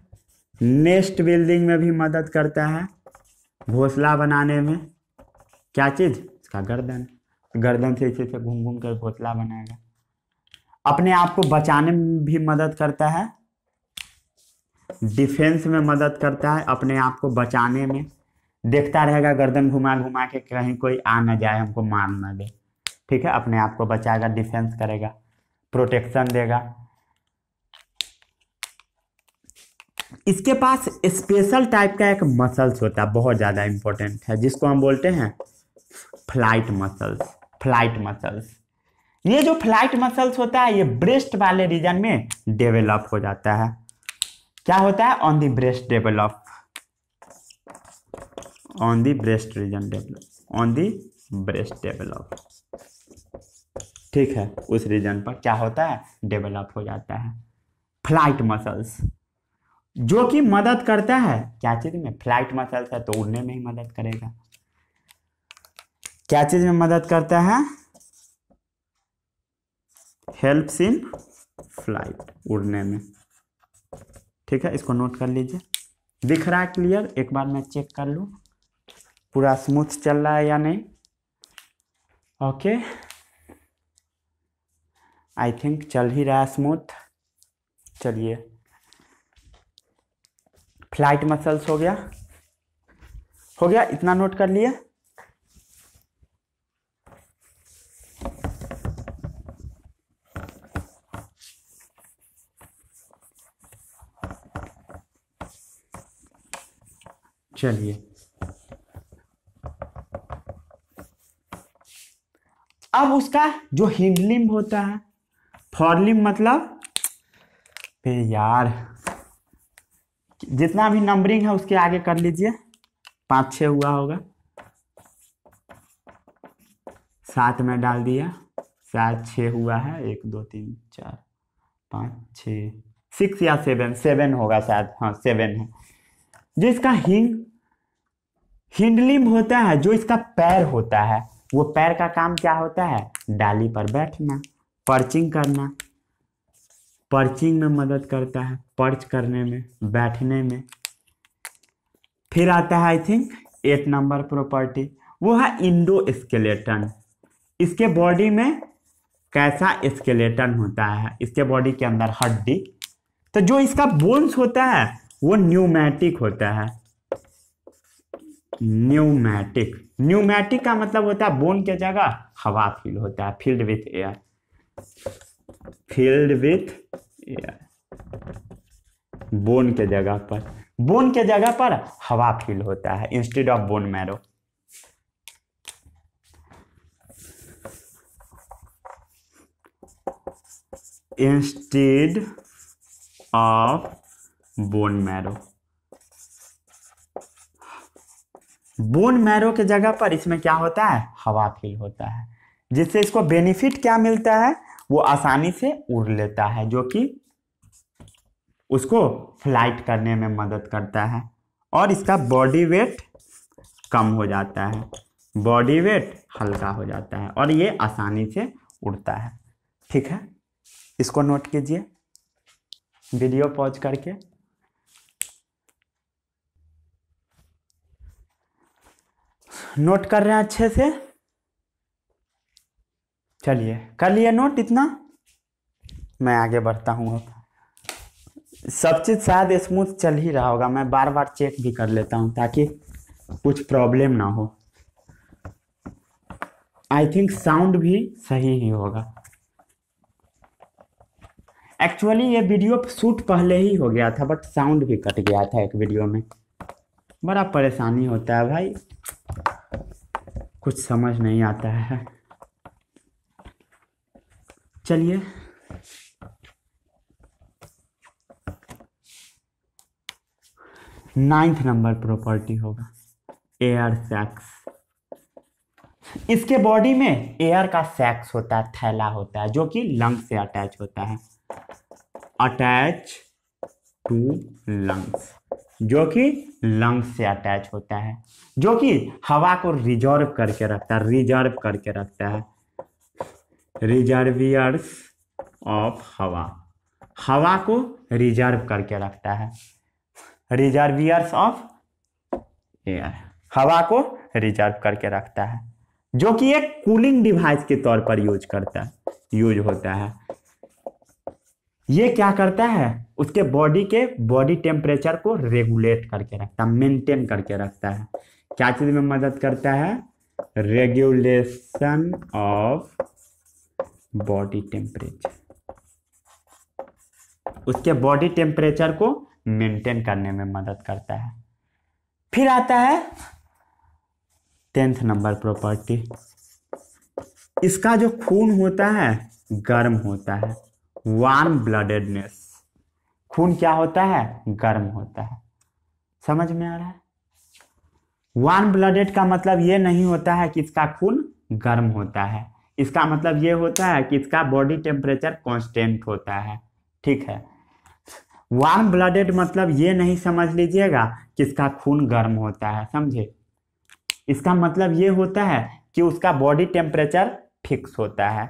नेस्ट बिल्डिंग में भी मदद करता है घोसला बनाने में क्या चीज़ इसका गर्दन गर्दन से इसे से घूम घूम कर घोसला बनाएगा अपने आप को बचाने में भी मदद करता है डिफेंस में मदद करता है अपने आप को बचाने में देखता रहेगा गर्दन घुमा घुमा के कहीं कोई आ ना जाए हमको मार ना दे ठीक है अपने आप को बचाएगा डिफेंस करेगा प्रोटेक्शन देगा इसके पास स्पेशल टाइप का एक मसल्स होता है बहुत ज़्यादा इंपॉर्टेंट है जिसको हम बोलते हैं फ्लाइट मसल्स फ्लाइट मसल्स ये जो फ्लाइट मसल्स होता है ये ब्रेस्ट वाले रीजन में डेवलप हो जाता है क्या होता है on the breast develop on the breast region develop on the breast develop ठीक है उस रीजन पर क्या होता है डेवलप हो जाता है फ्लाइट मसल्स जो कि मदद करता है क्या चीज में फ्लाइट मसल्स है तो उड़ने में ही मदद करेगा क्या चीज में मदद करता है हेल्प्स इन फ्लाइट उड़ने में ठीक है इसको नोट कर लीजिए दिख रहा है क्लियर एक बार मैं चेक कर लूँ पूरा स्मूथ चल रहा है या नहीं ओके आई थिंक चल ही रहा है स्मूथ चलिए फ्लाइट मसल्स हो गया हो गया इतना नोट कर लिए चलिए अब उसका जो हिंडलिम होता है फॉरलिम मतलब यार जितना भी नंबरिंग है उसके आगे कर लीजिए पाँच छः हुआ होगा सात में डाल दिया सात छः हुआ है एक दो तीन चार पाँच छ सिक्स या सेवन सेवन होगा शायद हाँ सेवन है जो इसका हिंग हिंडलिम होता है जो इसका पैर होता है वो पैर का काम क्या होता है डाली पर बैठना पर्चिंग करना पर्चिंग में मदद करता है पर्च करने में बैठने में फिर आता है I think eight number property वो है इंडो स्केलेटन इसके बॉडी में कैसा स्केलेटन होता है इसके बॉडी के अंदर हड्डी तो जो इसका बोन्स होता है वो न्यूमैटिक होता है न्यूमैटिक न्यूमैटिक का मतलब होता है बोन के जगह हवा फील होता है filled with air filled with air bone के जगह पर बोन के जगह पर हवा फील होता है instead of bone marrow instead of bone marrow bone marrow के जगह पर इसमें क्या होता है हवा फील होता है जिससे इसको बेनिफिट क्या मिलता है वो आसानी से उड़ लेता है जो कि उसको फ्लाइट करने में मदद करता है और इसका बॉडी वेट कम हो जाता है बॉडी वेट हल्का हो जाता है और ये आसानी से उड़ता है ठीक है इसको नोट कीजिए वीडियो पॉज करके नोट कर रहे हैं अच्छे से चलिए कर लिए नोट इतना मैं आगे बढ़ता हूँ अब सब चीज़ शायद स्मूथ चल ही रहा होगा मैं बार बार चेक भी कर लेता हूँ ताकि कुछ प्रॉब्लम ना हो आई थिंक साउंड भी सही ही होगा एक्चुअली ये वीडियो शूट पहले ही हो गया था बट साउंड भी कट गया था एक वीडियो में बड़ा परेशानी होता है भाई कुछ समझ नहीं आता है चलिए नाइन्थ नंबर प्रॉपर्टी होगा एयर सैक्स इसके बॉडी में एयर का सैक्स होता है थैला होता है जो कि लंग से अटैच होता है अटैच टू लंग्स जो कि लंग से अटैच होता है जो कि हवा को रिजर्व करके रखता है रिजर्व करके रखता है रिजर्वियर्स ऑफ हवा हवा को रिजर्व करके रखता है रिजर्वियर्स ऑफ एयर हवा को रिजर्व करके रखता है जो कि एक कूलिंग डिवाइस के तौर पर यूज करता है यूज होता है ये क्या करता है उसके बॉडी के बॉडी टेम्परेचर को रेगुलेट करके रखता है मेंटेन करके रखता है क्या चीज़ में मदद करता है रेगुलेशन ऑफ बॉडी टेम्परेचर उसके बॉडी टेम्परेचर को मेंटेन करने में मदद करता है फिर आता है टेंथ नंबर प्रॉपर्टी इसका जो खून होता है गर्म होता है वार्म ब्लडेडनेस खून क्या होता है गर्म होता है समझ में आ रहा है वार्म ब्लडेड का मतलब यह नहीं होता है कि इसका खून गर्म होता है इसका मतलब यह होता है कि इसका बॉडी टेम्परेचर कॉन्स्टेंट होता है ठीक है वार्म ब्लडेड मतलब ये नहीं समझ लीजिएगा कि इसका खून गर्म होता है समझे इसका मतलब ये होता है कि उसका बॉडी टेम्परेचर फिक्स होता है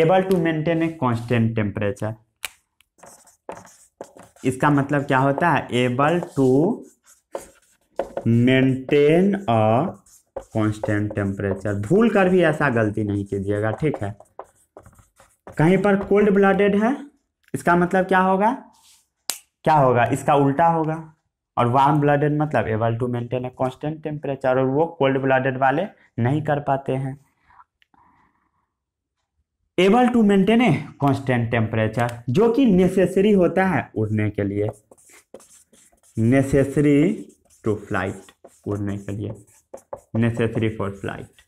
able to maintain a constant temperature इसका मतलब क्या होता है able to maintain a constant temperature भूल कर भी ऐसा गलती नहीं कीजिएगा ठीक है कहीं पर कोल्ड ब्लडेड है इसका मतलब क्या होगा क्या होगा इसका उल्टा होगा और वार्म ब्लडेड मतलब able to maintain a constant temperature और वो कोल्ड ब्लडेड वाले नहीं कर पाते हैं able to maintain a constant temperature जो कि नेसेसरी होता है उड़ने के लिए नेसेसरी टू फ्लाइट उड़ने के लिए नेसेसरी फॉर फ्लाइट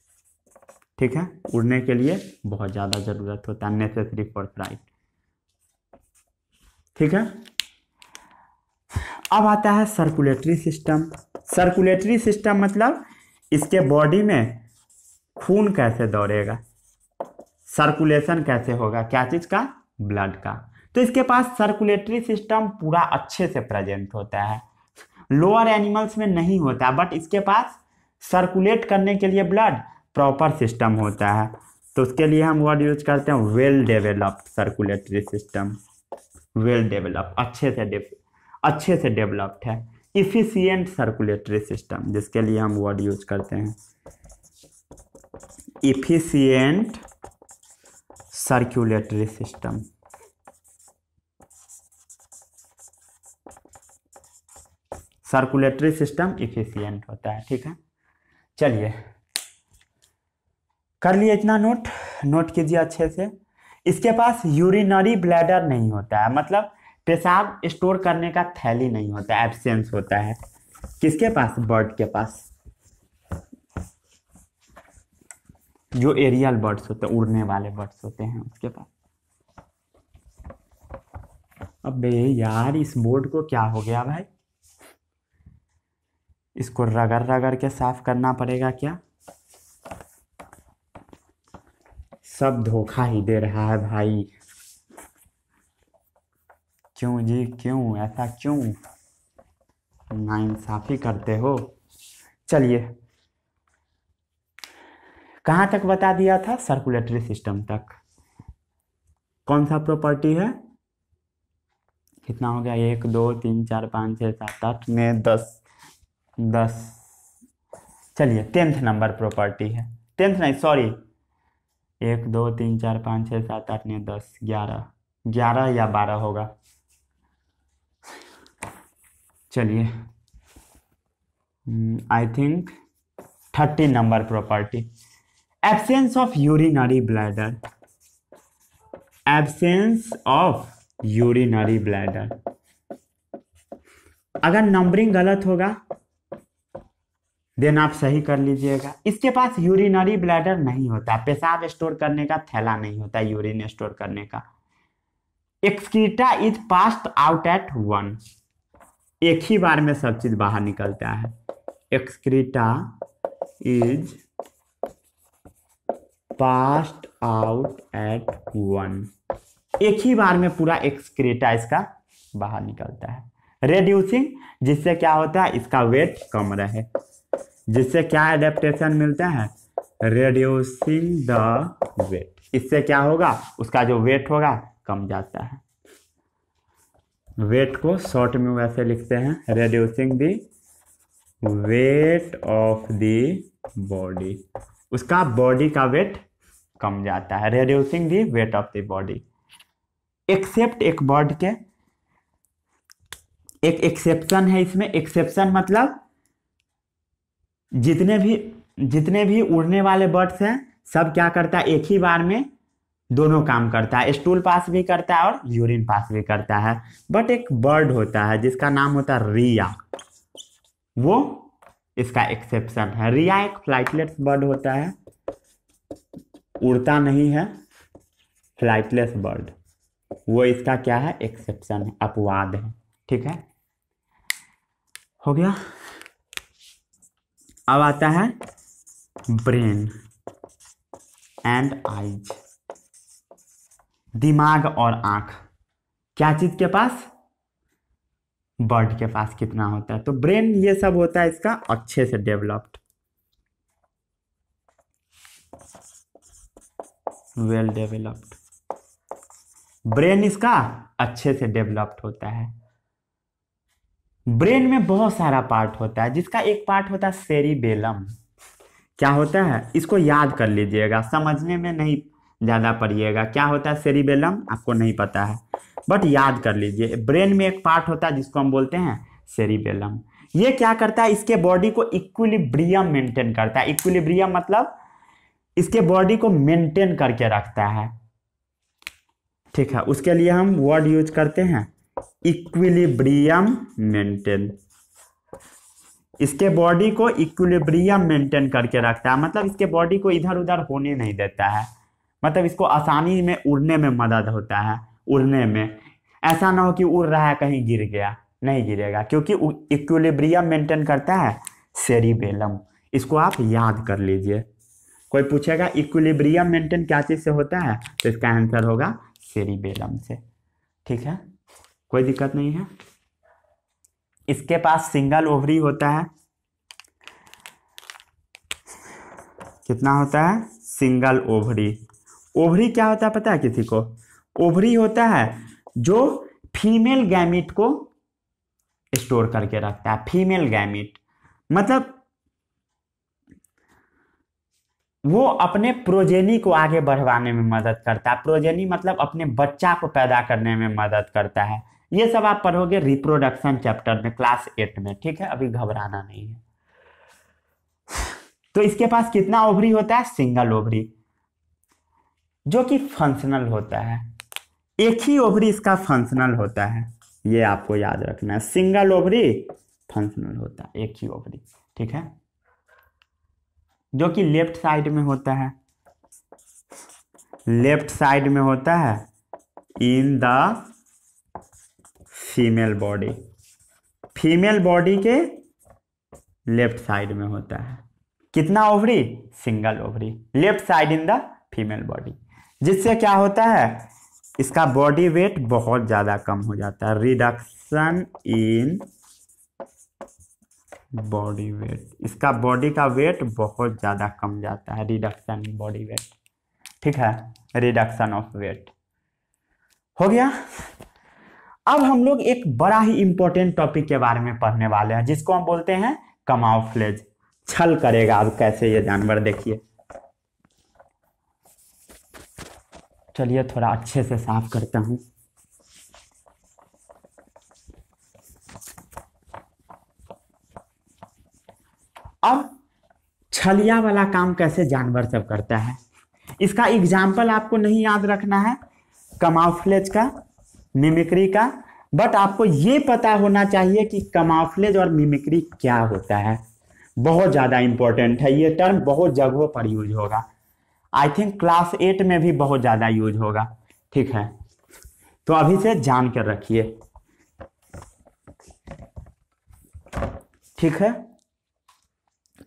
ठीक है उड़ने के लिए बहुत ज़्यादा ज़रूरत होता है नेसेसरी फॉर फ्लाइट ठीक है अब आता है सर्कुलेटरी सिस्टम सर्कुलेटरी सिस्टम मतलब इसके बॉडी में खून कैसे दौड़ेगा सर्कुलेशन कैसे होगा क्या चीज़ का ब्लड का तो इसके पास सर्कुलेटरी सिस्टम पूरा अच्छे से प्रेजेंट होता है लोअर एनिमल्स में नहीं होता बट इसके पास सर्कुलेट करने के लिए ब्लड प्रॉपर सिस्टम होता है तो उसके लिए हम वर्ड यूज करते हैं well developed circulatory system well develop अच्छे से अच्छे से डेवलप्ड है इफिशियंट सर्कुलेटरी सिस्टम जिसके लिए हम वर्ड यूज करते हैं efficient circulatory system circulatory system efficient होता है ठीक है चलिए कर लिए इतना नोट नोट कीजिए अच्छे से इसके पास यूरिनरी ब्लैडर नहीं होता है मतलब पेशाब स्टोर करने का थैली नहीं होता एब्सेंस होता है किसके पास बर्ड के पास जो एरियल बर्ड्स होते हैं उड़ने वाले बर्ड्स होते हैं उसके पास अबे यार इस बोर्ड को क्या हो गया भाई इसको रगड़ रगड़ के साफ करना पड़ेगा क्या सब धोखा ही दे रहा है भाई क्यों जी क्यों ऐसा क्यों ना इंसाफी करते हो चलिए कहाँ तक बता दिया था सर्कुलेटरी सिस्टम तक कौन सा प्रॉपर्टी है कितना हो गया एक दो तीन चार पाँच छः सात आठ नौ दस दस चलिए टेंथ नंबर प्रॉपर्टी है टेंथ नहीं सॉरी एक दो तीन चार पाँच छः सात आठ नौ दस ग्यारह ग्यारह या बारह होगा चलिए I think thirteen number property absence of urinary bladder absence of urinary bladder अगर नंबरिंग गलत होगा देन आप सही कर लीजिएगा इसके पास यूरिनरी ब्लैडर नहीं होता पेशाब स्टोर करने का थैला नहीं होता यूरिन स्टोर करने का excreta is passed out at one एक ही बार में सब चीज बाहर निकलता है excreta is passed out at one एक ही बार में पूरा एक्सक्रेटा इसका बाहर निकलता है रेड्यूसिंग जिससे क्या होता है इसका वेट कम रहे जिससे क्या एडेप्टेशन मिलता है रेड्यूसिंग द वेट इससे क्या होगा उसका जो वेट होगा कम जाता है वेट को शॉर्ट में वैसे लिखते हैं reducing the weight of the body उसका बॉडी का वेट कम जाता है reducing the weight of the body except एक वर्ड के एक एक्सेप्शन है इसमें एक्सेप्शन मतलब जितने भी जितने भी उड़ने वाले बर्ड्स हैं सब क्या करता है एक ही बार में दोनों काम करता है स्टूल पास भी करता है और यूरिन पास भी करता है बट एक बर्ड होता है जिसका नाम होता है रिया वो इसका एक्सेप्शन है रिया एक फ्लाइटलेट बर्ड होता है उड़ता नहीं है फ्लाइटलेस बर्ड वो इसका क्या है एक्सेप्शन है अपवाद है ठीक है हो गया अब आता है ब्रेन एंड आईज दिमाग और आंख क्या चीज के पास बर्ड के पास कितना होता है तो ब्रेन ये सब होता है इसका अच्छे से डेवलप्ड वेल डेवलप्ड ब्रेन इसका अच्छे से डेवलप्ड होता है ब्रेन में बहुत सारा पार्ट होता है जिसका एक पार्ट होता है सेरिबेलम क्या होता है इसको याद कर लीजिएगा समझने में नहीं ज़्यादा पड़िएगा क्या होता है सेरिबेलम आपको नहीं पता है बट याद कर लीजिए ब्रेन में एक पार्ट होता है जिसको हम बोलते हैं सेरिबेलम ये क्या करता है इसके बॉडी को इक्विलिब्रियम मेंटेन करता है इक्विलिब्रियम मतलब इसके बॉडी को मेंटेन करके रखता है ठीक है उसके लिए हम वर्ड यूज करते हैं इक्विलिब्रियम मेंटेन इसके बॉडी को इक्विलिब्रियम मेंटेन करके रखता है मतलब इसके बॉडी को इधर उधर होने नहीं देता है मतलब इसको आसानी में उड़ने में मदद होता है उड़ने में ऐसा ना हो कि उड़ रहा है कहीं गिर गया नहीं गिरेगा क्योंकि इक्विलिब्रियम मेंटेन करता है सेरिबेलम इसको आप याद कर लीजिए कोई पूछेगा इक्विलिब्रियम मेंटेन क्या चीज़ से होता है तो इसका आंसर होगा सेरिबेलम से ठीक है कोई दिक्कत नहीं है इसके पास सिंगल ओवरी होता है कितना होता है सिंगल ओवरी ओवरी क्या होता है पता है किसी को ओवरी होता है जो फीमेल गैमिट को स्टोर करके रखता है फीमेल गैमिट मतलब वो अपने प्रोजेनी को आगे बढ़वाने में मदद करता है प्रोजेनी मतलब अपने बच्चा को पैदा करने में मदद करता है ये सब आप पढ़ोगे रिप्रोडक्शन चैप्टर में क्लास एट में ठीक है अभी घबराना नहीं है तो इसके पास कितना ओवरी होता है सिंगल ओवरी जो कि फंक्शनल होता है एक ही ओवरी इसका फंक्शनल होता है ये आपको याद रखना है सिंगल ओवरी फंक्शनल होता है एक ही ओवरी ठीक है जो कि लेफ्ट साइड में होता है लेफ्ट साइड में होता है in the female body female body के लेफ्ट साइड में होता है कितना ovary single ovary left side in the female body जिससे क्या होता है इसका बॉडी वेट बहुत ज़्यादा कम हो जाता है रिडक्शन इन बॉडी वेट इसका बॉडी का वेट बहुत ज़्यादा कम जाता है रिडक्शन बॉडी वेट ठीक है रिडक्शन ऑफ वेट हो गया अब हम लोग एक बड़ा ही इंपॉर्टेंट टॉपिक के बारे में पढ़ने वाले हैं जिसको हम बोलते हैं कमाओ फ्लेज छल करेगा अब कैसे ये जानवर देखिए चलिए थोड़ा अच्छे से साफ करता हूँ अब छलिया वाला काम कैसे जानवर सब करता है इसका एग्जाम्पल आपको नहीं याद रखना है कमाफ्लेज का मिमिक्री का बट आपको ये पता होना चाहिए कि कमाफ्लेज और मिमिक्री क्या होता है बहुत ज़्यादा इंपॉर्टेंट है ये टर्म बहुत जगहों पर यूज होगा आई थिंक क्लास एट में भी बहुत ज़्यादा यूज होगा ठीक है तो अभी से जान कर रखिए ठीक है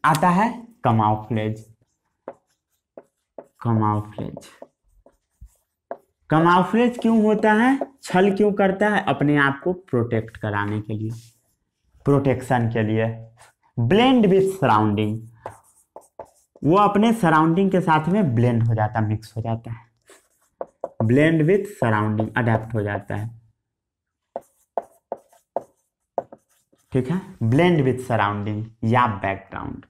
आता है कमाउफ्लेज कमाउफ्लेज कमाउफ्लेज क्यों होता है छल क्यों करता है अपने आप को प्रोटेक्ट कराने के लिए प्रोटेक्शन के लिए ब्लेंड विथ सराउंडिंग वो अपने सराउंडिंग के साथ में ब्लेंड हो जाता मिक्स हो जाता है ब्लेंड विथ सराउंडिंग अडेप्ट हो जाता है ठीक है ब्लेंड विथ सराउंडिंग या बैकग्राउंड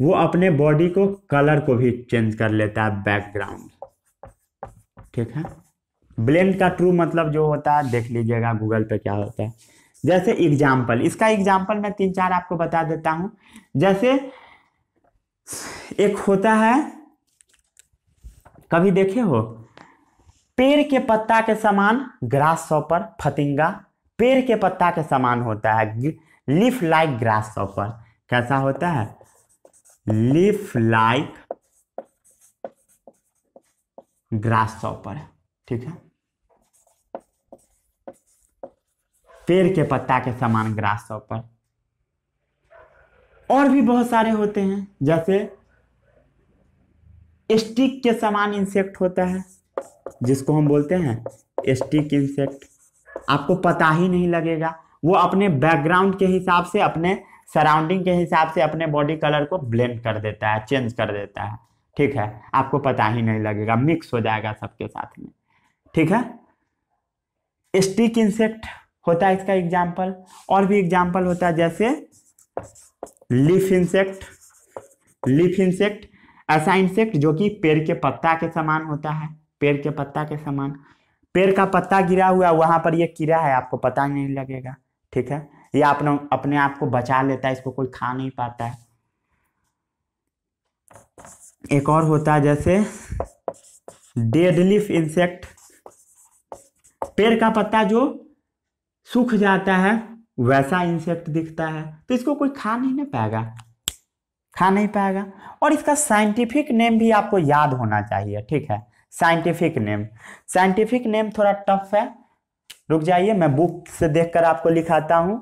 वो अपने बॉडी को कलर को भी चेंज कर लेता है बैकग्राउंड ठीक है ब्लेंड का ट्रू मतलब जो होता है देख लीजिएगा गूगल पे क्या होता है जैसे एग्जाम्पल इसका एग्जाम्पल मैं तीन चार आपको बता देता हूं जैसे एक होता है कभी देखे हो पेड़ के पत्ता के समान ग्रास सॉपर फतिंगा पेड़ के पत्ता के समान होता है लिफ लाइक ग्रास सॉपर कैसा होता है लिफ लाइक ग्रास चौपर ठीक है पेड़ के पत्ता के समान ग्रास चौपर और भी बहुत सारे होते हैं जैसे स्टिक के समान इंसेक्ट होता है जिसको हम बोलते हैं स्टिक इंसेक्ट आपको पता ही नहीं लगेगा वो अपने बैकग्राउंड के हिसाब से अपने सराउंडिंग के हिसाब से अपने बॉडी कलर को ब्लेंड कर देता है चेंज कर देता है ठीक है आपको पता ही नहीं लगेगा मिक्स हो जाएगा सबके साथ में ठीक है स्टिक इंसेक्ट होता है इसका एग्जाम्पल और भी एग्जाम्पल होता है जैसे लीफ इंसेक्ट लीफ इंसेक्ट ऐसा इंसेक्ट जो कि पेड़ के पत्ता के समान होता है पेड़ के पत्ता के समान पेड़ का पत्ता गिरा हुआ वहां पर ये कीड़ा है आपको पता नहीं लगेगा ठीक है ये अपने अपने आप को बचा लेता है इसको कोई खा नहीं पाता है एक और होता है जैसे डेड लिफ इंसेक्ट पेड़ का पत्ता जो सूख जाता है वैसा इंसेक्ट दिखता है तो इसको कोई खा नहीं ना पाएगा खा नहीं पाएगा और इसका साइंटिफिक नेम भी आपको याद होना चाहिए ठीक है साइंटिफिक नेम साइंटिफिक नेम थोड़ा टफ है रुक जाइए मैं बुक से देखकर आपको लिखाता हूं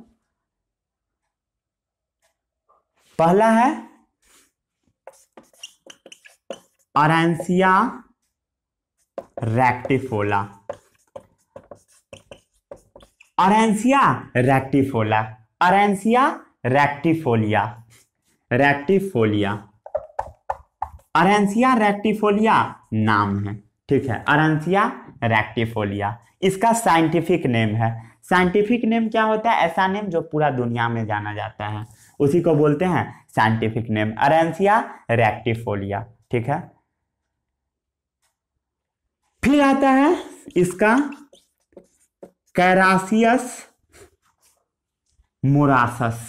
पहला है अरेंसिया रेक्टिफोला अरेंसिया रेक्टिफोला अरेंसिया रेक्टिफोलिया रेक्टिफोलिया अरेंसिया रेक्टिफोलिया नाम है ठीक है अरेंसिया रेक्टिफोलिया इसका साइंटिफिक नेम है साइंटिफिक नेम क्या होता है ऐसा नेम जो पूरा दुनिया में जाना जाता है उसी को बोलते हैं साइंटिफिक नेम अरेंसिया रेक्टिफोलिया ठीक है फिर आता है इसका कैरासियस मोरासस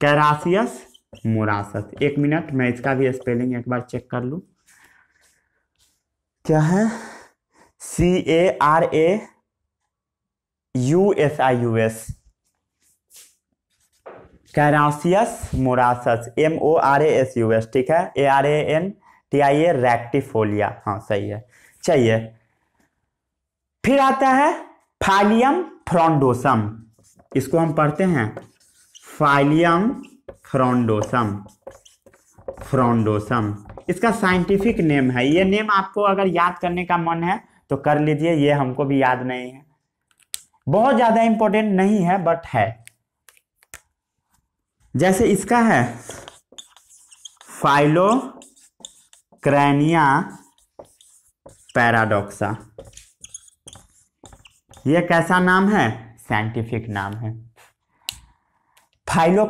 कैरासियस मोरासस एक मिनट मैं इसका भी स्पेलिंग एक बार चेक कर लू क्या है C A R A U S I U S कैरासियस मोरासस M O R A S U S ठीक है A R A N T I A रेक्टिफोलिया हाँ सही है चाहिए फिर आता है फाइलियम फ्रॉन्डोसम इसको हम पढ़ते हैं फाइलियम फ्रॉन्डोसम फ्रॉन्डोसम इसका साइंटिफिक नेम है ये नेम आपको अगर याद करने का मन है तो कर लीजिए ये हमको भी याद नहीं है बहुत ज़्यादा इंपॉर्टेंट नहीं है बट है जैसे इसका है फाइलो क्रैनिया पैराडॉक्सा ये कैसा नाम है साइंटिफिक नाम है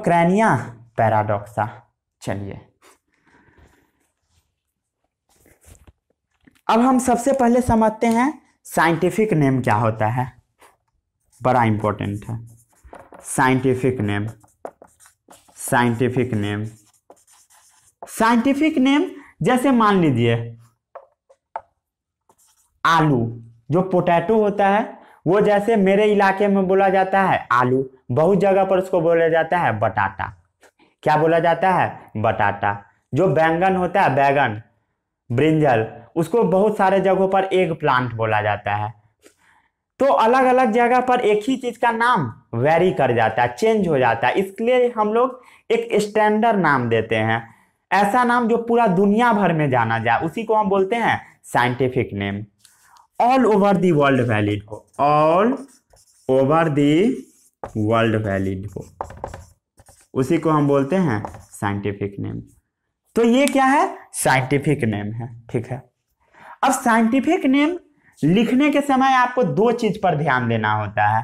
क्रैनिया पैराडॉक्सा चलिए अब हम सबसे पहले समझते हैं साइंटिफिक नेम क्या होता है बड़ा इंपॉर्टेंट है scientific name scientific name scientific name जैसे मान लीजिए आलू जो पोटैटो होता है वो जैसे मेरे इलाके में बोला जाता है आलू बहुत जगह पर उसको बोला जाता है बटाटा क्या बोला जाता है बटाटा जो बैंगन होता है बैगन ब्रिंजल उसको बहुत सारे जगहों पर एग प्लांट बोला जाता है तो अलग अलग जगह पर एक ही चीज का नाम वेरी कर जाता है चेंज हो जाता है इसलिए हम लोग एक स्टैंडर्ड नाम देते हैं ऐसा नाम जो पूरा दुनिया भर में जाना जाए उसी को हम बोलते हैं scientific name all over the world valid हो all over the world valid हो उसी को हम बोलते हैं साइंटिफिक नेम तो ये क्या है साइंटिफिक नेम है ठीक है अब साइंटिफिक नेम लिखने के समय आपको दो चीज पर ध्यान देना होता है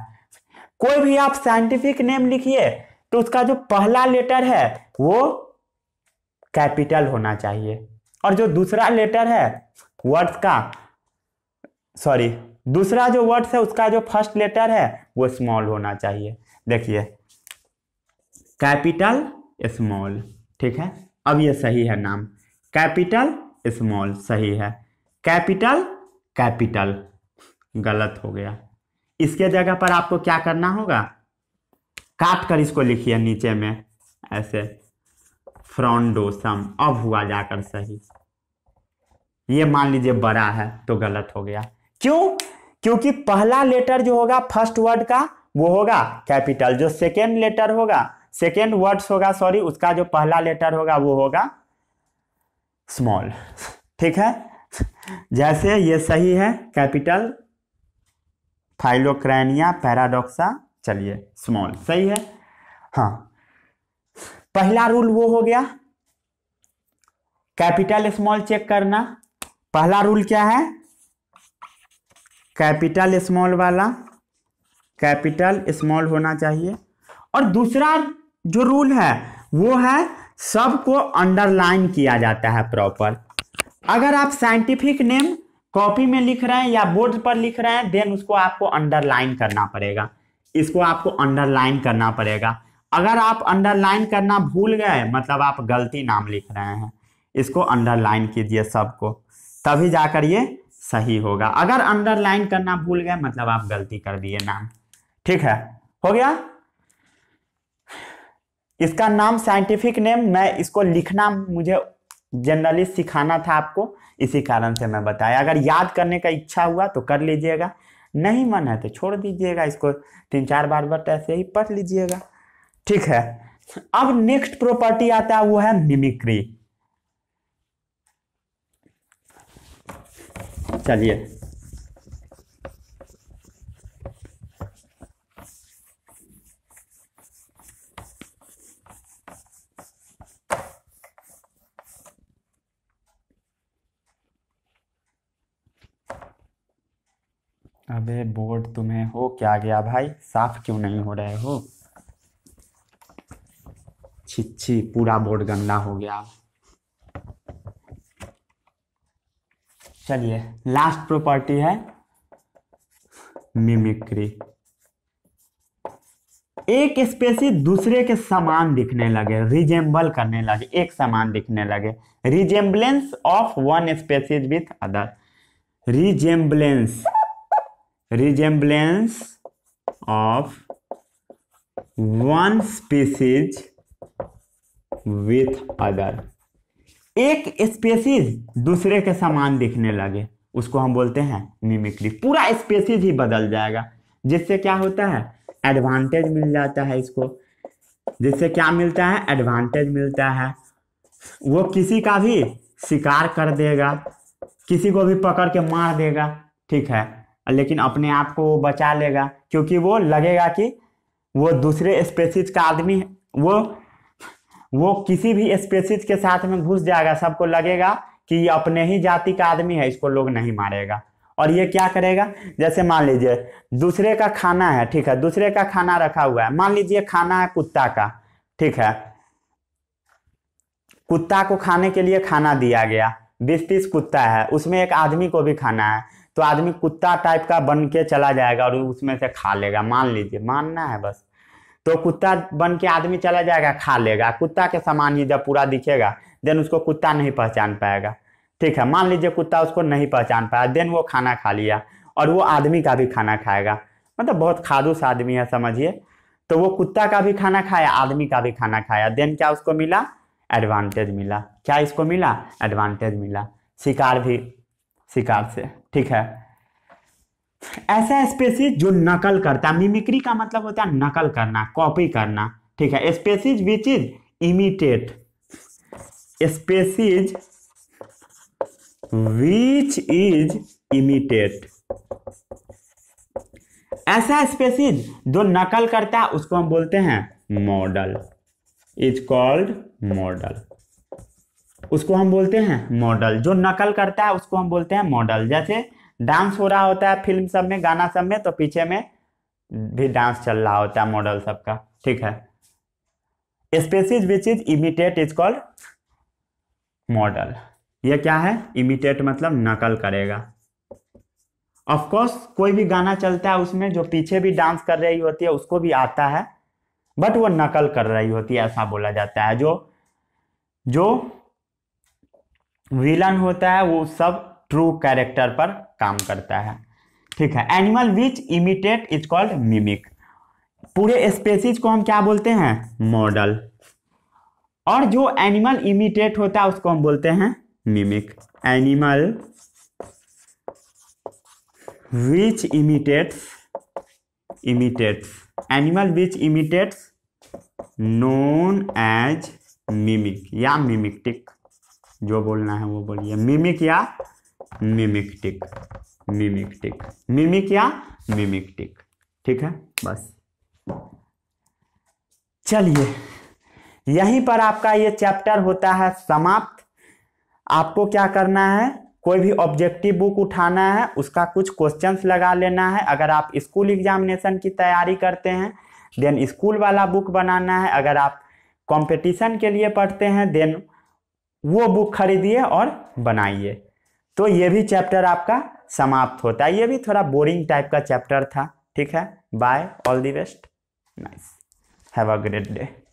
कोई भी आप साइंटिफिक नेम लिखिए तो उसका जो पहला लेटर है वो कैपिटल होना चाहिए और जो दूसरा लेटर है वर्ड्स का सॉरी दूसरा जो वर्ड्स है उसका जो फर्स्ट लेटर है वो स्मॉल होना चाहिए देखिए कैपिटल स्मॉल ठीक है अब ये सही है नाम कैपिटल स्मॉल सही है कैपिटल कैपिटल गलत हो गया इसके जगह पर आपको क्या करना होगा काट कर इसको लिखिए नीचे में ऐसे फ्रॉन्डोसम अब हुआ जाकर सही ये मान लीजिए बड़ा है तो गलत हो गया क्यों क्योंकि पहला लेटर जो होगा फर्स्ट वर्ड का वो होगा कैपिटल जो सेकेंड लेटर होगा सेकेंड वर्ड्स होगा सॉरी उसका जो पहला लेटर होगा वो होगा स्मॉल ठीक है जैसे ये सही है कैपिटल फाइलोक्रैनिया पैराडॉक्सा चलिए स्मॉल सही है हाँ पहला रूल वो हो गया कैपिटल स्मॉल चेक करना पहला रूल क्या है कैपिटल स्मॉल वाला कैपिटल स्मॉल होना चाहिए और दूसरा जो रूल है वो है सबको अंडरलाइन किया जाता है प्रॉपर अगर आप साइंटिफिक नेम कॉपी में लिख रहे हैं या बोर्ड पर लिख रहे हैं देन उसको आपको अंडरलाइन करना पड़ेगा इसको आपको अंडरलाइन करना पड़ेगा अगर आप अंडरलाइन करना भूल गए मतलब आप गलती नाम लिख रहे हैं इसको अंडरलाइन कीजिए सबको तभी जाकर ये सही होगा अगर अंडरलाइन करना भूल गए मतलब आप गलती कर दिए नाम ठीक है हो गया इसका नाम साइंटिफिक नेम मैं इसको लिखना मुझे जनरली सिखाना था आपको इसी कारण से मैं बताया अगर याद करने का इच्छा हुआ तो कर लीजिएगा नहीं मन है तो छोड़ दीजिएगा इसको तीन चार बार बार तो ऐसे ही पढ़ लीजिएगा ठीक है अब नेक्स्ट प्रॉपर्टी आता है वो है मिमिक्री चलिए अबे बोर्ड तुम्हें हो क्या गया भाई साफ क्यों नहीं हो रहे हो छिछी पूरा बोर्ड गंदा हो गया चलिए लास्ट प्रॉपर्टी है मिमिक्री एक स्पेसी दूसरे के समान दिखने लगे रिजेंबल करने लगे एक समान दिखने लगे resemblance of one species with other resemblance resemblance of one species with other एक स्पेसीज दूसरे के समान दिखने लगे उसको हम बोलते हैं मिमिक्री पूरा स्पेसीज ही बदल जाएगा जिससे क्या होता है एडवांटेज मिल जाता है इसको जिससे क्या मिलता है एडवांटेज मिलता है वो किसी का भी शिकार कर देगा किसी को भी पकड़ के मार देगा ठीक है लेकिन अपने आप को वो बचा लेगा क्योंकि वो लगेगा कि वो दूसरे स्पेसिस का आदमी वो वो किसी भी स्पेसिस के साथ में घुस जाएगा सबको लगेगा कि ये अपने ही जाति का आदमी है इसको लोग नहीं मारेगा और ये क्या करेगा जैसे मान लीजिए दूसरे का खाना है ठीक है दूसरे का खाना रखा हुआ है मान लीजिए खाना है कुत्ता का ठीक है कुत्ता को खाने के लिए खाना दिया गया बीस तीस कुत्ता है उसमें एक आदमी को भी खाना है तो आदमी कुत्ता टाइप का बन के चला जाएगा और उसमें से खा लेगा मान लीजिए मानना है बस तो कुत्ता बन के आदमी चला जाएगा खा लेगा कुत्ता के सामान ही जब पूरा दिखेगा देन उसको कुत्ता नहीं पहचान पाएगा ठीक है मान लीजिए कुत्ता उसको नहीं पहचान पाया देन वो खाना खा लिया और वो आदमी का भी खाना खाएगा मतलब बहुत खादूस आदमी है समझिए तो वो कुत्ता का भी खाना खाया आदमी का भी खाना खाया देन क्या उसको मिला एडवांटेज मिला क्या इसको मिला एडवांटेज मिला शिकार भी शिकार से ठीक है ऐसा स्पेसिस जो नकल करता है मिमिक्री का मतलब होता है नकल करना कॉपी करना ठीक है species which is imitate species which is imitate ऐसा स्पेसिज जो नकल करता है उसको हम बोलते हैं मॉडल इज कॉल्ड मॉडल उसको हम बोलते हैं मॉडल जो नकल करता है उसको हम बोलते हैं मॉडल जैसे डांस हो रहा होता है फिल्म सब में गाना सब में तो पीछे में भी डांस चल रहा होता है मॉडल सबका ठीक है species which is imitate is called model ये क्या है इमिटेट मतलब नकल करेगा ऑफकोर्स कोई भी गाना चलता है उसमें जो पीछे भी डांस कर रही होती है उसको भी आता है बट वो नकल कर रही होती है ऐसा बोला जाता है जो जो विलन होता है वो सब ट्रू कैरेक्टर पर काम करता है ठीक है animal which imitate is called mimic पूरे स्पेसीज को हम क्या बोलते हैं मॉडल और जो एनिमल इमिटेट होता है उसको हम बोलते हैं mimic animal which imitates imitates animal which imitates known as mimic या मिमिक्टिक जो बोलना है वो बोलिए मिमिक या मिमिकटिक मिमिकटिक मिमिक या मिमिकटिक ठीक है बस चलिए यहीं पर आपका ये चैप्टर होता है समाप्त आपको क्या करना है कोई भी ऑब्जेक्टिव बुक उठाना है उसका कुछ क्वेश्चंस लगा लेना है अगर आप स्कूल एग्जामिनेशन की तैयारी करते हैं देन स्कूल वाला बुक बनाना है अगर आप कंपटीशन के लिए पढ़ते हैं देन वो बुक खरीदिए और बनाइए तो ये भी चैप्टर आपका समाप्त होता है ये भी थोड़ा बोरिंग टाइप का चैप्टर था ठीक है bye all the best nice have a great day